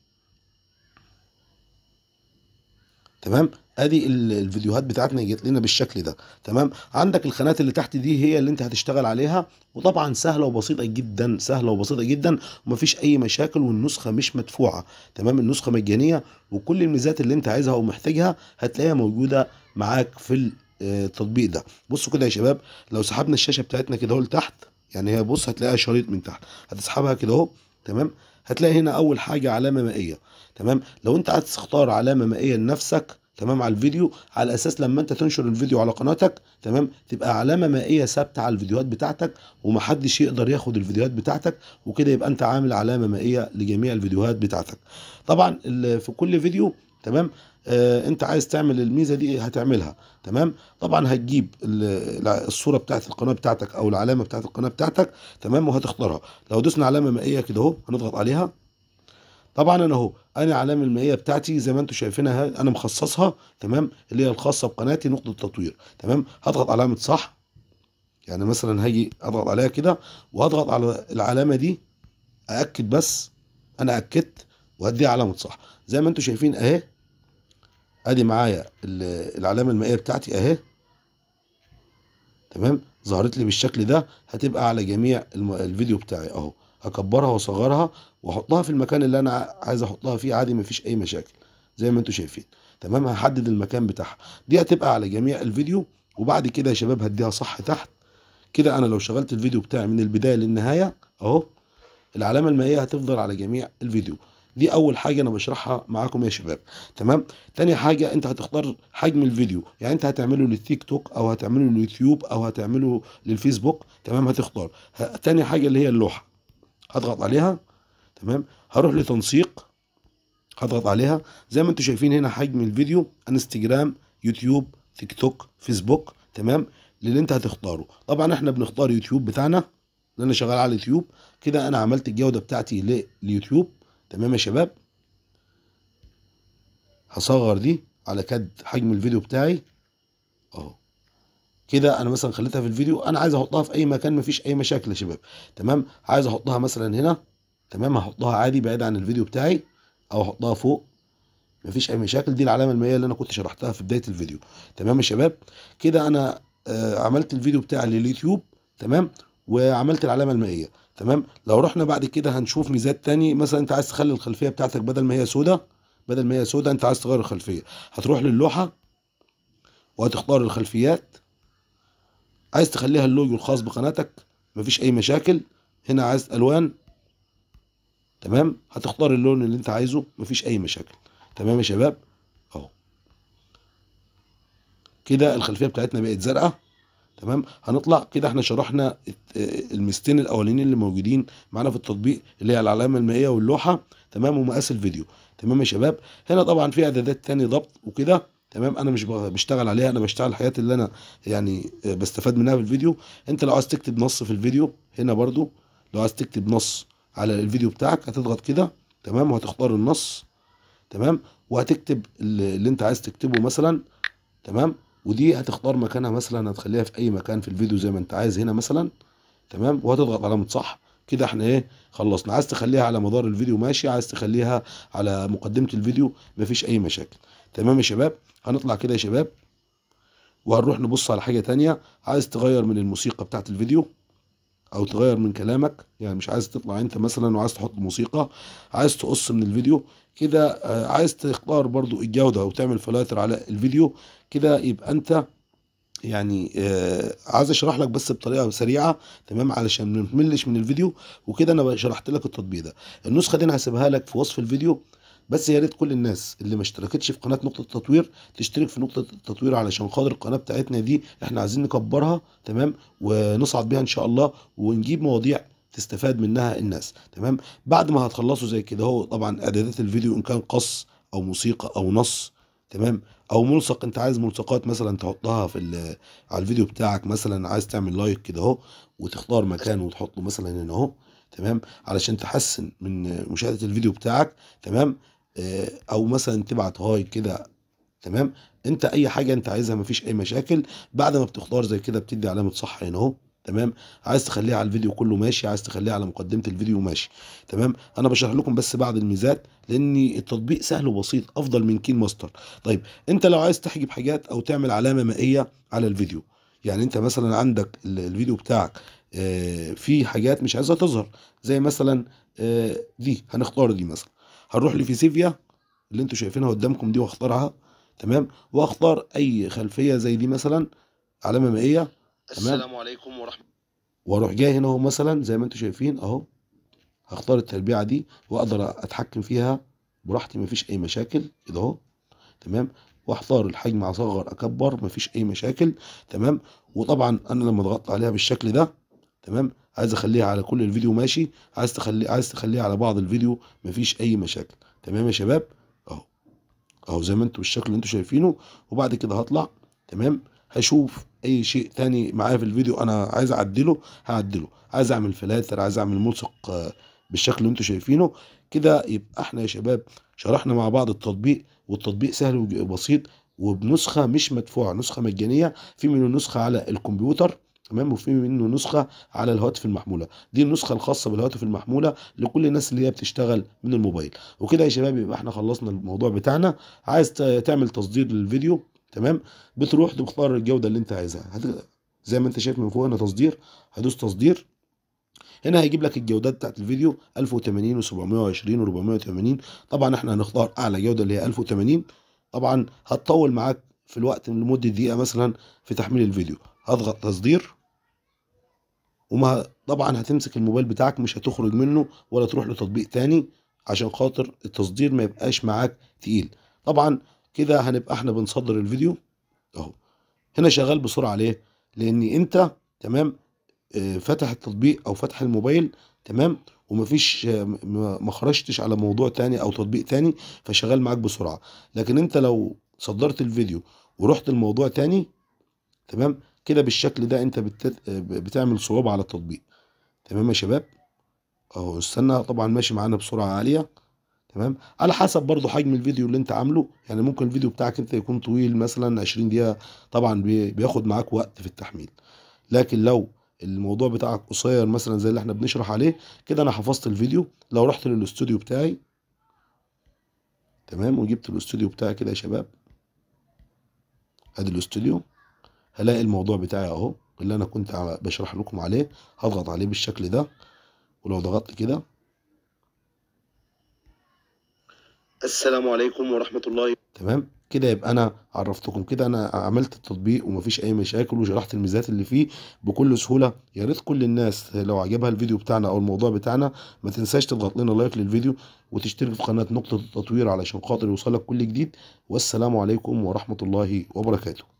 تمام ادي الفيديوهات بتاعتنا جت لنا بالشكل ده تمام عندك الخانات اللي تحت دي هي اللي انت هتشتغل عليها وطبعا سهله وبسيطه جدا سهله وبسيطه جدا ومفيش اي مشاكل والنسخه مش مدفوعه تمام النسخه مجانيه وكل الميزات اللي انت عايزها ومحتاجها هتلاقيها موجوده معاك في آه، التطبيق ده بصوا كده يا شباب لو سحبنا الشاشه بتاعتنا كده اهو لتحت يعني هي بص هتلاقيها شريط من تحت هتسحبها كده اهو تمام هتلاقي هنا اول حاجه علامه مائيه تمام لو انت عايز تختار علامه مائيه لنفسك تمام على الفيديو على اساس لما انت تنشر الفيديو على قناتك تمام تبقى علامه مائيه ثابته على الفيديوهات بتاعتك ومحدش يقدر ياخد الفيديوهات بتاعتك وكده يبقى انت عامل علامه مائيه لجميع الفيديوهات بتاعتك طبعا في كل فيديو تمام آه، انت عايز تعمل الميزه دي ايه؟ هتعملها تمام طبعا هتجيب الصوره بتاعت القناه بتاعتك او العلامه بتاعت القناه بتاعتك تمام وهتختارها لو دوسنا علامه مائيه كده اهو هنضغط عليها طبعا انا اهو انا العلامه المائيه بتاعتي زي ما انتم شايفينها انا مخصصها تمام اللي هي الخاصه بقناتي نقطه تطوير تمام هضغط علامه صح يعني مثلا هاجي اضغط عليها كده واضغط على العلامه دي ااكد بس انا اكدت وهديها علامه صح زي ما انتم شايفين اهي ادي معايا العلامه المائيه بتاعتي اهي تمام ظهرت لي بالشكل ده هتبقى على جميع الفيديو بتاعي اهو هكبرها واصغرها واحطها في المكان اللي انا عايز احطها فيه عادي مفيش اي مشاكل زي ما انتم شايفين تمام هحدد المكان بتاعها دي هتبقى على جميع الفيديو وبعد كده يا شباب هديها صح تحت كده انا لو شغلت الفيديو بتاعي من البدايه للنهايه اهو العلامه المائيه هتفضل على جميع الفيديو دي اول حاجه انا بشرحها معاكم يا شباب تمام تاني حاجه انت هتختار حجم الفيديو يعني انت هتعمله للتيك توك او هتعمله لليوتيوب او هتعمله للفيسبوك تمام هتختار تاني حاجه اللي هي اللوحه هضغط عليها تمام هروح لتنسيق هضغط عليها زي ما انتم شايفين هنا حجم الفيديو انستجرام يوتيوب تيك توك فيسبوك تمام للي انت هتختاره طبعا احنا بنختار يوتيوب بتاعنا لان انا شغال على اليوتيوب كده انا عملت الجوده بتاعتي لليوتيوب تمام يا شباب هصغر دي على كد حجم الفيديو بتاعي اهو كده انا مثلا خليتها في الفيديو انا عايز احطها في اي مكان مفيش اي مشاكل يا شباب تمام عايز احطها مثلا هنا تمام هحطها عادي بعيد عن الفيديو بتاعي او احطها فوق مفيش اي مشاكل دي العلامه المائيه اللي انا كنت شرحتها في بدايه الفيديو تمام يا شباب كده انا آه عملت الفيديو بتاعي لليوتيوب تمام وعملت العلامه المائيه تمام لو رحنا بعد كده هنشوف ميزات تاني مثلا انت عايز تخلي الخلفيه بتاعتك بدل ما هي سودة بدل ما هي سودة انت عايز تغير الخلفيه هتروح للوحه وهتختار الخلفيات عايز تخليها اللوجو الخاص بقناتك مفيش اي مشاكل هنا عايز الوان تمام هتختار اللون اللي انت عايزه مفيش اي مشاكل تمام يا شباب اهو كده الخلفيه بتاعتنا بقت زرقاء تمام هنطلع كده احنا شرحنا المستين الاولانيين اللي موجودين معانا في التطبيق اللي هي العلامه المائيه واللوحه تمام ومقاس الفيديو تمام يا شباب هنا طبعا في اعدادات تاني ضبط وكده تمام انا مش بشتغل عليها انا بشتغل الحاجات اللي انا يعني بستفاد منها في الفيديو انت لو عايز تكتب نص في الفيديو هنا برضو لو عايز تكتب نص على الفيديو بتاعك هتضغط كده تمام وهتختار النص تمام وهتكتب اللي انت عايز تكتبه مثلا تمام ودي هتختار مكانها مثلا هتخليها في اي مكان في الفيديو زي ما انت عايز هنا مثلا تمام وهتضغط علامه صح كده احنا ايه خلصنا عايز تخليها على مدار الفيديو ماشي عايز تخليها على مقدمه الفيديو مفيش اي مشاكل تمام يا شباب هنطلع كده يا شباب وهنروح نبص على حاجه تانية عايز تغير من الموسيقى بتاعت الفيديو او تغير من كلامك يعني مش عايز تطلع انت مثلا وعايز تحط موسيقى عايز تقص من الفيديو كده آه، عايز تختار برضو الجودة وتعمل فلاتر على الفيديو كده يبقى انت يعني آه عايز اشرح لك بس بطريقه سريعه تمام علشان ما نملش من الفيديو وكده انا شرحت لك التطبيق ده النسخه دي انا هسيبها لك في وصف الفيديو بس يا ريت كل الناس اللي ما اشتركتش في قناه نقطه التطوير تشترك في نقطه التطوير علشان خاطر القناه بتاعتنا دي احنا عايزين نكبرها تمام ونصعد بيها ان شاء الله ونجيب مواضيع تستفاد منها الناس تمام بعد ما هتخلصوا زي كده هو طبعا اعدادات الفيديو ان كان قص او موسيقى او نص تمام او ملصق انت عايز ملصقات مثلا تحطها في على الفيديو بتاعك مثلا عايز تعمل لايك كده اهو وتختار مكان وتحطه مثلا هنا اهو تمام علشان تحسن من مشاهده الفيديو بتاعك تمام آه، او مثلا تبعت هاي كده تمام انت اي حاجه انت عايزها مفيش اي مشاكل بعد ما بتختار زي كده بتدي علامه صح هنا اهو تمام عايز تخليها على الفيديو كله ماشي عايز تخليها على مقدمه الفيديو ماشي تمام انا بشرح لكم بس بعض الميزات لان التطبيق سهل وبسيط افضل من كين ماستر طيب انت لو عايز تحجب حاجات او تعمل علامه مائيه على الفيديو يعني انت مثلا عندك الفيديو بتاعك آه، في حاجات مش عايزها تظهر زي مثلا آه، دي هنختار دي مثلا هنروح لفيسيفيا اللي انتوا شايفينها قدامكم دي واختارها تمام واختار اي خلفيه زي دي مثلا علامه مائيه تمام السلام عليكم ورحمه واروح جاي هنا اهو مثلا زي ما انتوا شايفين اهو هختار التربيعه دي واقدر اتحكم فيها براحتي مفيش اي مشاكل كده اهو تمام واختار الحجم اصغر اكبر مفيش اي مشاكل تمام وطبعا انا لما ضغطت عليها بالشكل ده تمام عايز اخليها على كل الفيديو ماشي عايز تخلي عايز تخليها على بعض الفيديو مفيش اي مشاكل تمام يا شباب اهو اهو زي ما انتم بالشكل اللي انتم شايفينه وبعد كده هطلع تمام هشوف اي شيء تاني معايا في الفيديو انا عايز اعدله هعدله عايز اعمل فلاتر عايز اعمل ملصق آه، بالشكل اللي انتم شايفينه كده يبقى احنا يا شباب شرحنا مع بعض التطبيق والتطبيق سهل وبسيط وبنسخه مش مدفوعه نسخه مجانيه في منه نسخه على الكمبيوتر تمام وفي منه نسخه على الهواتف المحموله دي النسخه الخاصه بالهواتف المحموله لكل الناس اللي هي بتشتغل من الموبايل وكده يا شباب يبقى احنا خلصنا الموضوع بتاعنا عايز تعمل تصدير للفيديو تمام بتروح تختار الجوده اللي انت عايزها زي ما انت شايف من فوق هنا تصدير هدوس تصدير هنا هيجيب لك الجودات بتاعت الفيديو 1080 و720 و480 طبعا احنا هنختار اعلى جوده اللي هي 1080 طبعا هتطول معاك في الوقت لمده دقيقه مثلا في تحميل الفيديو هضغط تصدير وما طبعا هتمسك الموبايل بتاعك مش هتخرج منه ولا تروح لتطبيق تاني عشان خاطر التصدير ما يبقاش معاك تقيل طبعا كده هنبقى احنا بنصدر الفيديو اهو هنا شغال بسرعه ليه لان انت تمام آه، فتح التطبيق او فتح الموبايل تمام ومفيش آه، ما خرجتش على موضوع تاني او تطبيق تاني فشغال معاك بسرعه لكن انت لو صدرت الفيديو ورحت الموضوع تاني تمام كده بالشكل ده انت بتت... بتعمل صعوبة على التطبيق تمام يا شباب اهو استنى طبعا ماشي معانا بسرعة عالية تمام على حسب برضو حجم الفيديو اللي انت عامله يعني ممكن الفيديو بتاعك انت يكون طويل مثلا 20 دقيقة طبعا بياخد معاك وقت في التحميل لكن لو الموضوع بتاعك قصير مثلا زي اللي احنا بنشرح عليه كده انا حفظت الفيديو لو رحت للاستوديو بتاعي تمام وجبت الاستوديو بتاعي كده يا شباب ادي الاستوديو هلاقي الموضوع بتاعي اهو اللي انا كنت بشرح لكم عليه هضغط عليه بالشكل ده ولو ضغطت كده السلام عليكم ورحمة الله تمام كده يبقى انا عرفتكم كده انا عملت التطبيق ومفيش اي مشاكل وشرحت الميزات اللي فيه بكل سهوله يا ريت كل الناس لو عجبها الفيديو بتاعنا او الموضوع بتاعنا ما تنساش تضغط لنا لايك للفيديو وتشترك في قناه نقطه التطوير علشان خاطر يوصلك كل جديد والسلام عليكم ورحمه الله وبركاته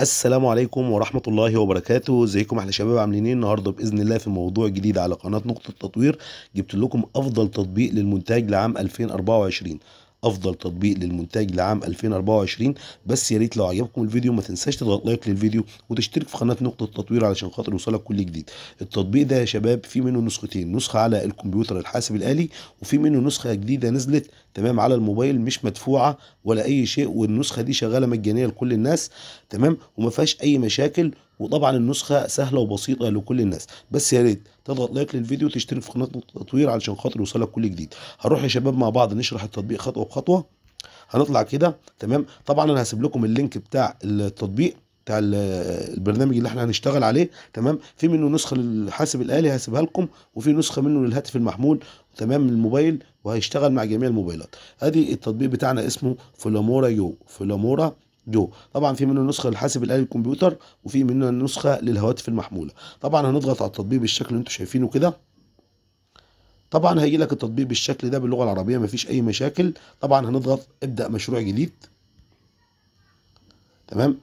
السلام عليكم ورحمة الله وبركاته ازيكم احنا شباب عاملين ايه النهاردة بإذن الله في موضوع جديد على قناة نقطة تطوير جبت لكم أفضل تطبيق للمونتاج لعام 2024 افضل تطبيق للمونتاج لعام 2024 بس يا ريت لو عجبكم الفيديو ما تنساش تضغط لايك للفيديو وتشترك في قناه نقطه التطوير علشان خاطر يوصلك كل جديد التطبيق ده يا شباب في منه نسختين نسخه على الكمبيوتر الحاسب الالي وفي منه نسخه جديده نزلت تمام على الموبايل مش مدفوعه ولا اي شيء والنسخه دي شغاله مجانيه لكل الناس تمام وما فيهاش اي مشاكل وطبعا النسخه سهله وبسيطه لكل الناس بس يا ريت تضغط لايك للفيديو وتشترك في قناه التطوير علشان خاطر يوصلك كل جديد هنروح يا شباب مع بعض نشرح التطبيق خطوه بخطوه هنطلع كده تمام طبعا انا هسيب لكم اللينك بتاع التطبيق بتاع البرنامج اللي احنا هنشتغل عليه تمام في منه نسخه للحاسب الالي هسيبها لكم وفي نسخه منه للهاتف المحمول تمام الموبايل وهيشتغل مع جميع الموبايلات ادي التطبيق بتاعنا اسمه فلامورا يو فلامورا جو طبعا في منه نسخه للحاسب الالي الكمبيوتر وفي منه نسخه للهواتف المحموله طبعا هنضغط على التطبيق بالشكل اللي انتم شايفينه كده طبعا هيجي لك التطبيق بالشكل ده باللغه العربيه مفيش اي مشاكل طبعا هنضغط ابدا مشروع جديد تمام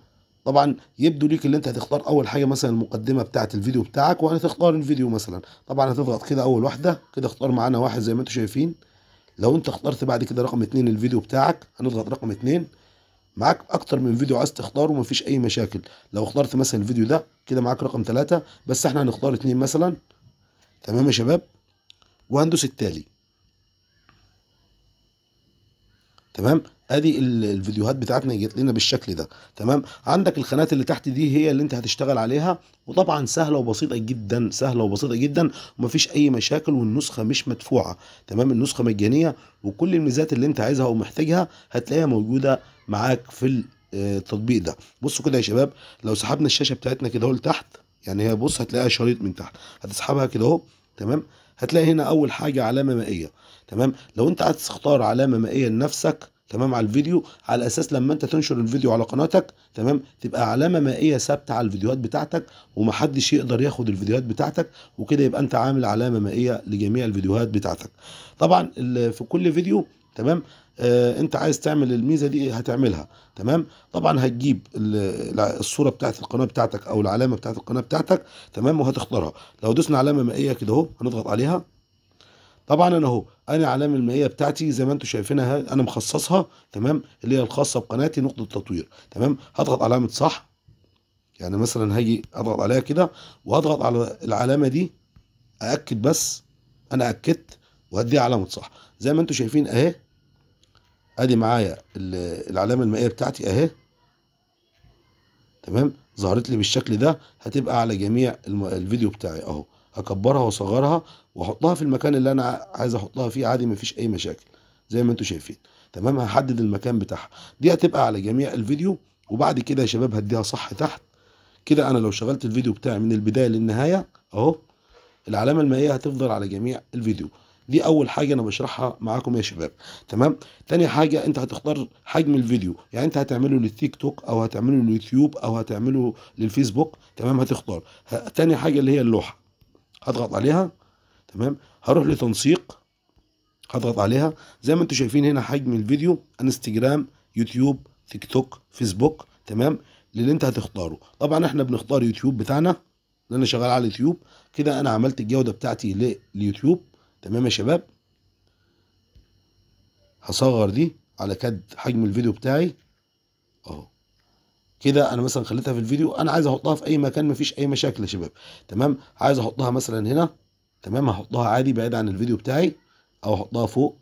طبعا يبدو ليك اللي انت هتختار اول حاجه مثلا المقدمه بتاعه الفيديو بتاعك وهتختار الفيديو مثلا طبعا هتضغط كده اول واحده كده اختار معانا واحد زي ما انتم شايفين لو انت اخترت بعد كده رقم اتنين الفيديو بتاعك هنضغط رقم اتنين معاك اكتر من فيديو عايز تختاره ومفيش اي مشاكل لو اخترت مثلا الفيديو ده كده معاك رقم ثلاثة بس احنا هنختار اتنين مثلا تمام يا شباب وهندوس التالي تمام ادي الفيديوهات بتاعتنا جت لنا بالشكل ده تمام عندك الخانات اللي تحت دي هي اللي انت هتشتغل عليها وطبعا سهله وبسيطه جدا سهله وبسيطه جدا ومفيش اي مشاكل والنسخه مش مدفوعه تمام النسخه مجانيه وكل الميزات اللي انت عايزها ومحتاجها هتلاقيها موجوده معاك في آه، التطبيق ده بصوا كده يا شباب لو سحبنا الشاشه بتاعتنا كده اهو لتحت يعني هي بص هتلاقيها شريط من تحت هتسحبها كده اهو تمام هتلاقي هنا اول حاجه علامه مائيه تمام لو انت عايز تختار علامه مائيه لنفسك تمام على الفيديو على اساس لما انت تنشر الفيديو على قناتك تمام تبقى علامه مائيه ثابته على الفيديوهات بتاعتك ومحدش يقدر ياخد الفيديوهات بتاعتك وكده يبقى انت عامل علامه مائيه لجميع الفيديوهات بتاعتك طبعا في كل فيديو تمام آه، انت عايز تعمل الميزه دي هتعملها تمام طبعا هتجيب الصوره بتاعت القناه بتاعتك او العلامه بتاعت القناه بتاعتك تمام وهتختارها لو دوسنا علامه مائيه كده اهو هنضغط عليها طبعا انا اهو انا العلامه المائيه بتاعتي زي ما انتم شايفينها انا مخصصها تمام اللي هي الخاصه بقناتي نقطه تطوير تمام هضغط علامه صح يعني مثلا هاجي اضغط عليها كده وهضغط على العلامه دي ااكد بس انا اكدت وهديها علامه صح زي ما انتم شايفين اهي ادي معايا العلامه المائيه بتاعتي اهي تمام ظهرت لي بالشكل ده هتبقى على جميع الفيديو بتاعي اهو هكبرها واصغرها واحطها في المكان اللي انا عايز احطها فيه عادي مفيش اي مشاكل زي ما انتم شايفين تمام هحدد المكان بتاعها دي هتبقى على جميع الفيديو وبعد كده يا شباب هديها صح تحت كده انا لو شغلت الفيديو بتاعي من البدايه للنهايه اهو العلامه المائيه هتفضل على جميع الفيديو دي اول حاجه انا بشرحها معاكم يا شباب تمام تاني حاجه انت هتختار حجم الفيديو يعني انت هتعمله للتيك توك او هتعمله لليوتيوب او هتعمله للفيسبوك تمام هتختار ه... تاني حاجه اللي هي اللوحه هضغط عليها تمام هروح لتنسيق هضغط عليها زي ما انتم شايفين هنا حجم الفيديو انستجرام يوتيوب تيك توك فيسبوك تمام للي انت هتختاره طبعا احنا بنختار يوتيوب بتاعنا لان انا شغال على اليوتيوب كده انا عملت الجوده بتاعتي لليوتيوب تمام يا شباب هصغر دي على كد حجم الفيديو بتاعي اهو كده انا مثلا خليتها في الفيديو انا عايز احطها في اي مكان مفيش اي مشاكل يا شباب تمام عايز احطها مثلا هنا تمام هحطها عادي بعيد عن الفيديو بتاعي او احطها فوق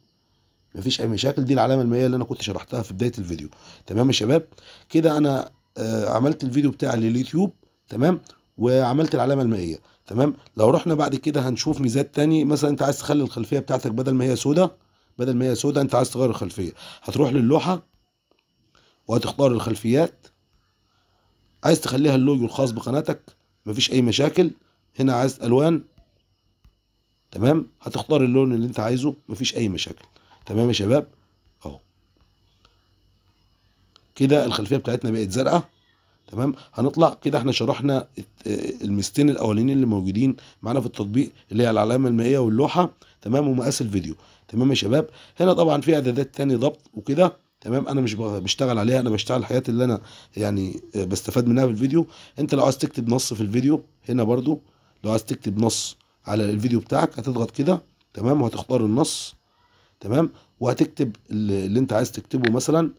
مفيش اي مشاكل دي العلامه المائيه اللي انا كنت شرحتها في بدايه الفيديو تمام يا شباب كده انا آه، عملت الفيديو بتاعي لليوتيوب تمام وعملت العلامه المائيه تمام لو رحنا بعد كده هنشوف ميزات تاني مثلا انت عايز تخلي الخلفيه بتاعتك بدل ما هي سودة بدل ما هي سودة انت عايز تغير الخلفيه هتروح للوحه وهتختار الخلفيات عايز تخليها اللوجو الخاص بقناتك مفيش اي مشاكل هنا عايز الوان تمام هتختار اللون اللي انت عايزه مفيش اي مشاكل تمام يا شباب اهو كده الخلفيه بتاعتنا بقت زرقاء تمام هنطلع كده احنا شرحنا المستين الاولانيين اللي موجودين معانا في التطبيق اللي هي العلامه المائيه واللوحه تمام ومقاس الفيديو تمام يا شباب هنا طبعا في اعدادات تاني ضبط وكده تمام انا مش بشتغل عليها انا بشتغل الحاجات اللي انا يعني بستفاد منها في الفيديو انت لو عايز تكتب نص في الفيديو هنا برضو لو عايز تكتب نص على الفيديو بتاعك هتضغط كده تمام وهتختار النص تمام وهتكتب اللي انت عايز تكتبه مثلا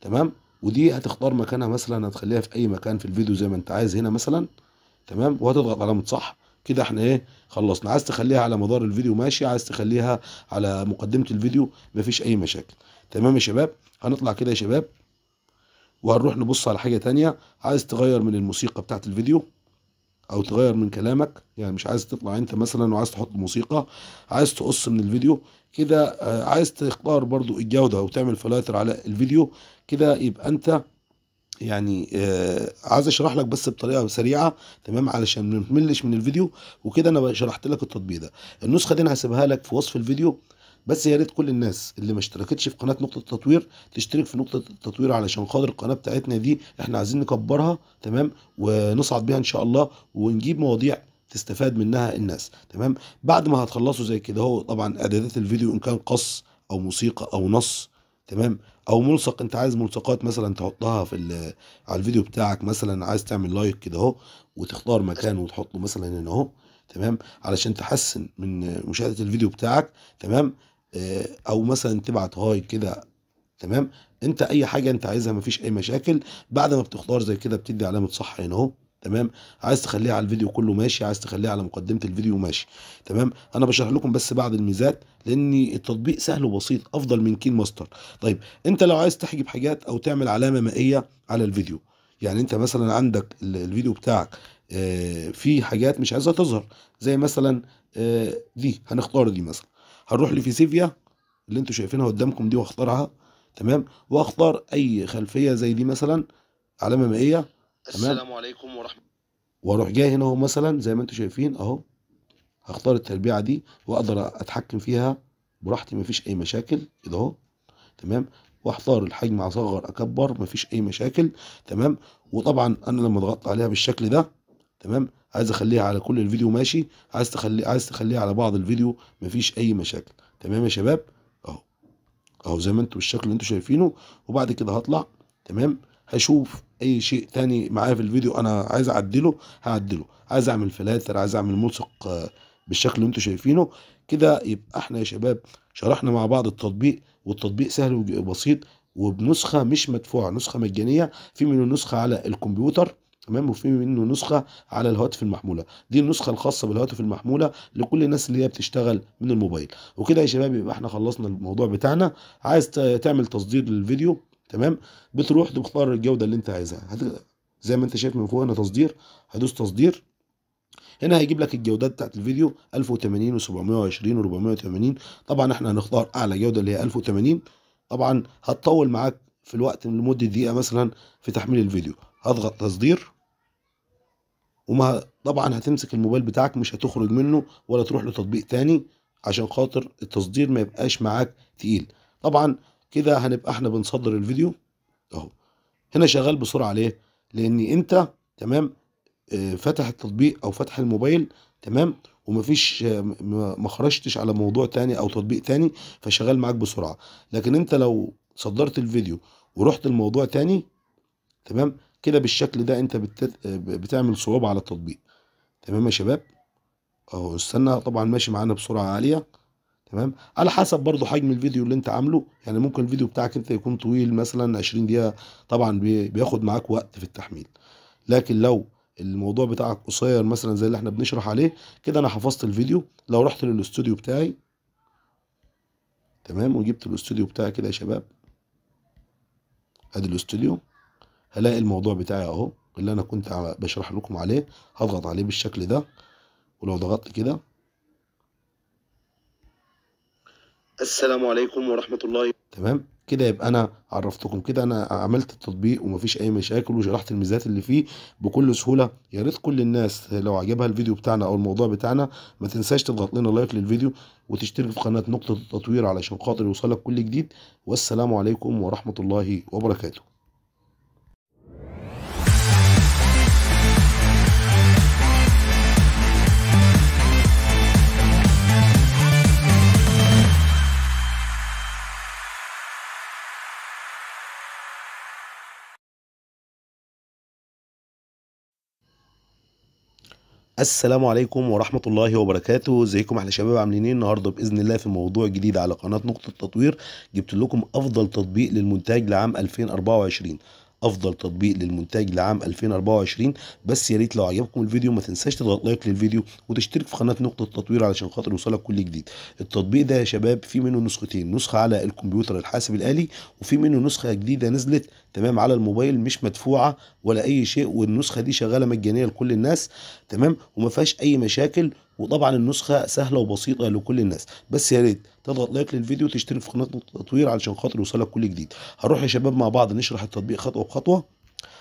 تمام ودي هتختار مكانها مثلا هتخليها في اي مكان في الفيديو زي ما انت عايز هنا مثلا تمام وهتضغط علامه صح كده احنا ايه خلصنا عايز تخليها على مدار الفيديو ماشي عايز تخليها على مقدمه الفيديو مفيش اي مشاكل تمام يا شباب هنطلع كده يا شباب وهنروح نبص على حاجه تانية عايز تغير من الموسيقى بتاعت الفيديو او تغير من كلامك يعني مش عايز تطلع انت مثلا وعايز تحط موسيقى عايز تقص من الفيديو كده آه، عايز تختار برضو الجودة وتعمل فلاتر على الفيديو كده يبقى انت يعني آه عايز اشرح لك بس بطريقه سريعه تمام علشان ما نملش من الفيديو وكده انا شرحت لك التطبيق ده النسخه دي انا هسيبها لك في وصف الفيديو بس يا ريت كل الناس اللي ما اشتركتش في قناه نقطه التطوير تشترك في نقطه التطوير علشان خاطر القناه بتاعتنا دي احنا عايزين نكبرها تمام ونصعد بيها ان شاء الله ونجيب مواضيع تستفاد منها الناس تمام بعد ما هتخلصوا زي كده هو طبعا اعدادات الفيديو ان كان قص او موسيقى او نص تمام او ملصق انت عايز ملصقات مثلا تحطها في على الفيديو بتاعك مثلا عايز تعمل لايك كده اهو وتختار مكان وتحطه مثلا هنا اهو تمام علشان تحسن من مشاهده الفيديو بتاعك تمام آه، او مثلا تبعت هاي كده تمام انت اي حاجه انت عايزها مفيش اي مشاكل بعد ما بتختار زي كده بتدي علامه صح هنا اهو تمام عايز تخليها على الفيديو كله ماشي عايز تخليها على مقدمه الفيديو ماشي تمام انا بشرح لكم بس بعض الميزات لان التطبيق سهل وبسيط افضل من كين ماستر طيب انت لو عايز تحجب حاجات او تعمل علامه مائيه على الفيديو يعني انت مثلا عندك الفيديو بتاعك آه، في حاجات مش عايزها تظهر زي مثلا آه، دي هنختار دي مثلا هنروح لفيسيفيا اللي انتوا شايفينها قدامكم دي واختارها تمام واختار اي خلفيه زي دي مثلا علامه مائيه تمام السلام عليكم ورحمه واروح جاي هنا اهو مثلا زي ما انتوا شايفين اهو هختار التربيعه دي واقدر اتحكم فيها براحتي مفيش اي مشاكل كده اهو تمام واختار الحجم اصغر اكبر مفيش اي مشاكل تمام وطبعا انا لما ضغطت عليها بالشكل ده تمام عايز اخليها على كل الفيديو ماشي عايز تخلي عايز تخليها على بعض الفيديو مفيش اي مشاكل تمام يا شباب اهو اهو زي ما انتم الشكل اللي انتم شايفينه وبعد كده هطلع تمام هشوف اي شيء تاني معايا في الفيديو انا عايز اعدله هعدله عايز اعمل فلاتر عايز اعمل ملصق آه، بالشكل اللي انتم شايفينه كده يبقى احنا يا شباب شرحنا مع بعض التطبيق والتطبيق سهل وبسيط وبنسخه مش مدفوعه نسخه مجانيه في منه نسخه على الكمبيوتر تمام وفي منه نسخه على الهواتف المحموله دي النسخه الخاصه بالهواتف المحموله لكل الناس اللي هي بتشتغل من الموبايل وكده يا شباب يبقى احنا خلصنا الموضوع بتاعنا عايز تعمل تصدير للفيديو تمام بتروح تختار الجوده اللي انت عايزها زي ما انت شايف من فوق هنا تصدير هدوس تصدير هنا هيجيب لك الجودات بتاعت الفيديو 1080 و720 و480 طبعا احنا هنختار اعلى جوده اللي هي 1080 طبعا هتطول معاك في الوقت لمده دقيقه مثلا في تحميل الفيديو هضغط تصدير وما طبعا هتمسك الموبايل بتاعك مش هتخرج منه ولا تروح لتطبيق تاني عشان خاطر التصدير ما يبقاش معاك تقيل طبعا كده هنبقى احنا بنصدر الفيديو اهو هنا شغال بسرعه ليه لان انت تمام آه، فتح التطبيق او فتح الموبايل تمام ومفيش ما خرجتش على موضوع تاني او تطبيق تاني فشغال معاك بسرعه لكن انت لو صدرت الفيديو ورحت الموضوع تاني تمام كده بالشكل ده انت بتت... بتعمل صعوبة على التطبيق تمام يا شباب اهو استنى طبعا ماشي معانا بسرعة عالية تمام على حسب برضو حجم الفيديو اللي انت عامله يعني ممكن الفيديو بتاعك انت يكون طويل مثلا 20 دقيقة طبعا بياخد معاك وقت في التحميل لكن لو الموضوع بتاعك قصير مثلا زي اللي احنا بنشرح عليه كده انا حفظت الفيديو لو رحت للاستوديو بتاعي تمام وجبت الاستوديو بتاعي كده يا شباب ادي الاستوديو هلاقي الموضوع بتاعي اهو اللي انا كنت بشرح لكم عليه هضغط عليه بالشكل ده ولو ضغطت كده السلام عليكم ورحمة الله تمام كده يبقى انا عرفتكم كده انا عملت التطبيق ومفيش اي مشاكل وشرحت الميزات اللي فيه بكل سهوله يا ريت كل الناس لو عجبها الفيديو بتاعنا او الموضوع بتاعنا ما تنساش تضغط لنا لايك للفيديو وتشترك في قناه نقطه التطوير علشان خاطر يوصلك كل جديد والسلام عليكم ورحمه الله وبركاته السلام عليكم ورحمة الله وبركاته ازيكم احنا شباب عاملين ايه النهاردة بإذن الله في موضوع جديد على قناة نقطة التطوير جبت لكم أفضل تطبيق للمونتاج لعام 2024 افضل تطبيق للمونتاج لعام 2024 بس يا ريت لو عجبكم الفيديو ما تنساش تضغط لايك للفيديو وتشترك في قناه نقطه التطوير علشان خاطر يوصلك كل جديد التطبيق ده يا شباب في منه نسختين نسخه على الكمبيوتر الحاسب الالي وفي منه نسخه جديده نزلت تمام على الموبايل مش مدفوعه ولا اي شيء والنسخه دي شغاله مجانيه لكل الناس تمام وما فيهاش اي مشاكل وطبعا النسخه سهله وبسيطه لكل الناس بس يا ريت تضغط لايك للفيديو وتشترك في قناه التطوير علشان خاطر يوصلك كل جديد هنروح يا شباب مع بعض نشرح التطبيق خطوه بخطوه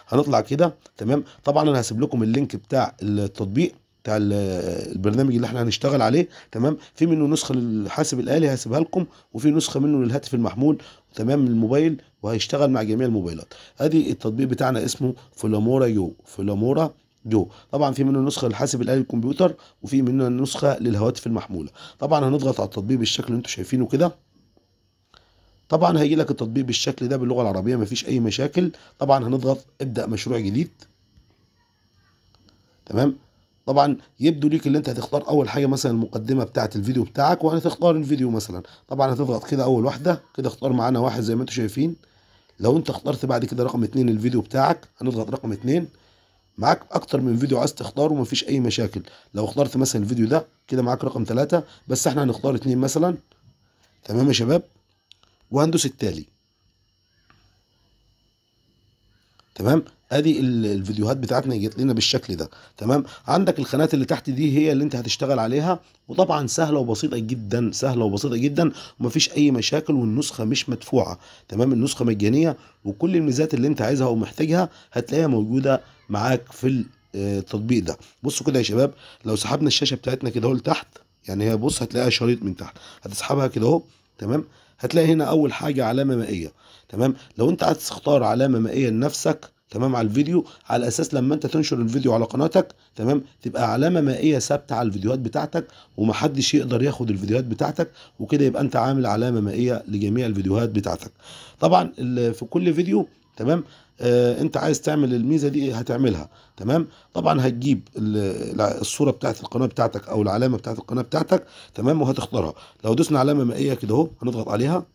هنطلع كده تمام طبعا انا هسيب لكم اللينك بتاع التطبيق بتاع البرنامج اللي احنا هنشتغل عليه تمام في منه نسخه للحاسب الالي هسيبها لكم وفي نسخه منه للهاتف المحمول تمام الموبايل وهيشتغل مع جميع الموبايلات ادي التطبيق بتاعنا اسمه فلامورا يو فلامورا جو طبعا في منه نسخه للحاسب الالي الكمبيوتر وفي منه نسخه للهواتف المحموله طبعا هنضغط على التطبيق بالشكل اللي انتم شايفينه كده طبعا هيجي لك التطبيق بالشكل ده باللغه العربيه مفيش اي مشاكل طبعا هنضغط ابدا مشروع جديد تمام طبعا يبدو ليك اللي انت هتختار اول حاجه مثلا المقدمه بتاعه الفيديو بتاعك وهتختار الفيديو مثلا طبعا هتضغط كده اول واحده كده اختار معانا واحد زي ما انتم شايفين لو انت اخترت بعد كده رقم 2 الفيديو بتاعك هنضغط رقم 2 معاك اكتر من فيديو عايز تختاره ومفيش اي مشاكل لو اخترت مثلا الفيديو ده كده معاك رقم ثلاثة بس احنا هنختار اتنين مثلا تمام يا شباب وهندوس التالي تمام ادي الفيديوهات بتاعتنا جت لنا بالشكل ده تمام عندك الخانات اللي تحت دي هي اللي انت هتشتغل عليها وطبعا سهله وبسيطه جدا سهله وبسيطه جدا ومفيش اي مشاكل والنسخه مش مدفوعه تمام النسخه مجانيه وكل الميزات اللي انت عايزها ومحتاجها هتلاقيها موجوده معاك في آه، التطبيق ده بصوا كده يا شباب لو سحبنا الشاشه بتاعتنا كده اهو لتحت يعني هي بص هتلاقيها شريط من تحت هتسحبها كده اهو تمام هتلاقي هنا اول حاجه علامه مائيه تمام لو انت عايز تختار علامه مائيه لنفسك تمام على الفيديو على اساس لما انت تنشر الفيديو على قناتك تمام تبقى علامه مائيه ثابته على الفيديوهات بتاعتك ومحدش يقدر ياخد الفيديوهات بتاعتك وكده يبقى انت عامل علامه مائيه لجميع الفيديوهات بتاعتك طبعا في كل فيديو تمام آه، انت عايز تعمل الميزه دي ايه؟ هتعملها تمام طبعا هتجيب الصوره بتاعت القناه بتاعتك او العلامه بتاعت القناه بتاعتك تمام وهتختارها لو دوسنا علامه مائيه كده اهو هنضغط عليها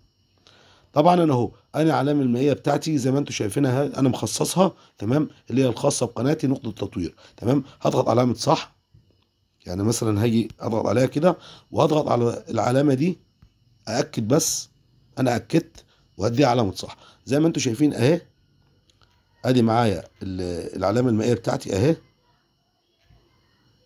طبعا انا اهو انا العلامه المائيه بتاعتي زي ما انتم شايفينها انا مخصصها تمام اللي هي الخاصه بقناتي نقطه تطوير تمام هضغط علامه صح يعني مثلا هاجي اضغط عليها كده واضغط على العلامه دي ااكد بس انا اكدت وهديها علامه صح زي ما انتم شايفين اهي ادي معايا العلامه المائيه بتاعتي اهي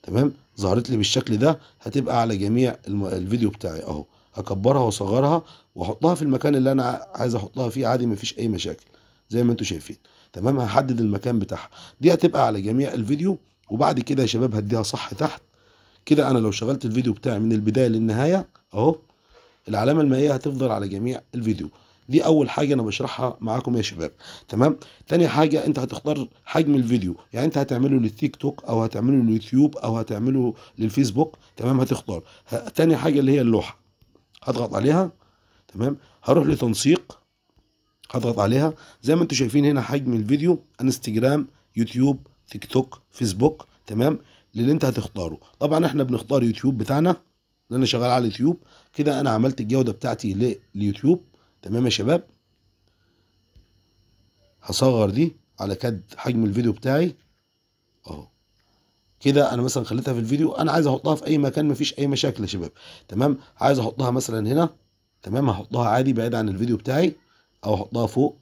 تمام ظهرت لي بالشكل ده هتبقى على جميع الفيديو بتاعي اهو هكبرها واصغرها واحطها في المكان اللي انا عايز احطها فيه عادي مفيش اي مشاكل زي ما انتم شايفين تمام هحدد المكان بتاعها دي هتبقى على جميع الفيديو وبعد كده يا شباب هديها صح تحت كده انا لو شغلت الفيديو بتاعي من البدايه للنهايه اهو العلامه المائيه هتفضل على جميع الفيديو دي اول حاجه انا بشرحها معاكم يا شباب تمام تاني حاجه انت هتختار حجم الفيديو يعني انت هتعمله للتيك توك او هتعمله لليوتيوب او هتعمله للفيسبوك تمام هتختار تاني حاجه اللي هي اللوحه هضغط عليها تمام هروح لتنسيق هضغط عليها زي ما انتم شايفين هنا حجم الفيديو انستجرام يوتيوب تيك توك فيسبوك تمام للي انت هتختاره طبعا احنا بنختار يوتيوب بتاعنا لان انا شغال على اليوتيوب كده انا عملت الجوده بتاعتي لليوتيوب تمام يا شباب هصغر دي على كد حجم الفيديو بتاعي اهو كده انا مثلا خليتها في الفيديو انا عايز احطها في اي مكان مفيش اي مشاكل يا شباب تمام عايز احطها مثلا هنا تمام هحطها عادي بعيد عن الفيديو بتاعي او احطها فوق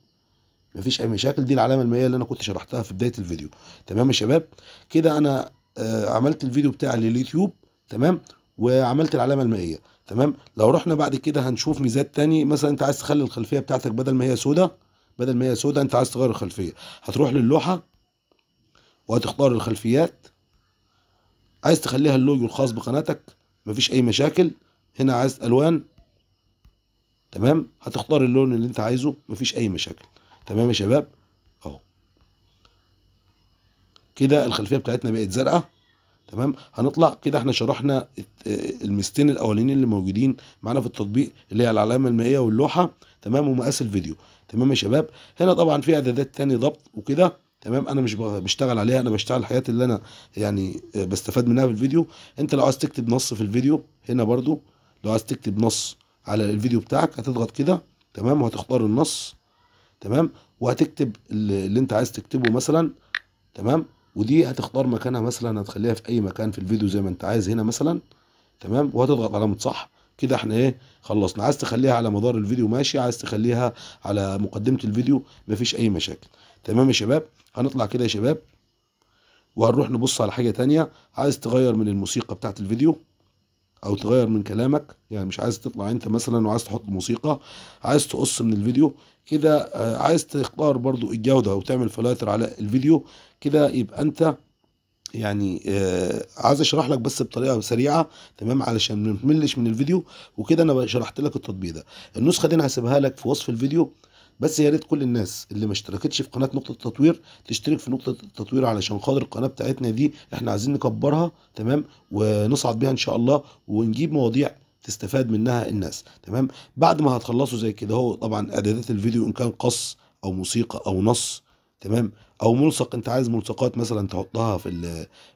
مفيش اي مشاكل دي العلامه المائيه اللي انا كنت شرحتها في بدايه الفيديو تمام يا شباب كده انا آه، عملت الفيديو بتاعي لليوتيوب تمام وعملت العلامه المائيه تمام لو رحنا بعد كده هنشوف ميزات تاني مثلا انت عايز تخلي الخلفيه بتاعتك بدل ما هي سودة بدل ما هي سودة انت عايز تغير الخلفيه هتروح للوحه وهتختار الخلفيات عايز تخليها اللوجو الخاص بقناتك مفيش اي مشاكل هنا عايز الوان تمام هتختار اللون اللي انت عايزه مفيش اي مشاكل تمام يا شباب اهو كده الخلفيه بتاعتنا بقت زرقاء تمام هنطلع كده احنا شرحنا المستين الاولانيين اللي موجودين معانا في التطبيق اللي هي العلامه المائيه واللوحه تمام ومقاس الفيديو تمام يا شباب هنا طبعا في اعدادات تاني ضبط وكده تمام انا مش بشتغل عليها انا بشتغل الحاجات اللي انا يعني بستفاد منها في الفيديو انت لو عايز تكتب نص في الفيديو هنا برضو لو عايز تكتب نص على الفيديو بتاعك هتضغط كده تمام وهتختار النص تمام وهتكتب اللي انت عايز تكتبه مثلا تمام ودي هتختار مكانها مثلا هتخليها في اي مكان في الفيديو زي ما انت عايز هنا مثلا تمام وهتضغط علامه صح كده احنا ايه خلصنا عايز تخليها على مدار الفيديو ماشي عايز تخليها على مقدمه الفيديو مفيش اي مشاكل تمام يا شباب هنطلع كده يا شباب وهنروح نبص على حاجه تانية عايز تغير من الموسيقى بتاعت الفيديو او تغير من كلامك يعني مش عايز تطلع انت مثلا وعايز تحط موسيقى عايز تقص من الفيديو كده آه، عايز تختار برضو الجودة وتعمل فلاتر على الفيديو كده يبقى انت يعني آه عايز اشرح لك بس بطريقه سريعه تمام علشان ما نملش من الفيديو وكده انا شرحت لك التطبيق ده النسخه دي انا هسيبها لك في وصف الفيديو بس يا ريت كل الناس اللي ما اشتركتش في قناه نقطه التطوير تشترك في نقطه التطوير علشان خاطر القناه بتاعتنا دي احنا عايزين نكبرها تمام ونصعد بيها ان شاء الله ونجيب مواضيع تستفاد منها الناس تمام بعد ما هتخلصوا زي كده هو طبعا اعدادات الفيديو ان كان قص او موسيقى او نص تمام او ملصق انت عايز ملصقات مثلا تحطها في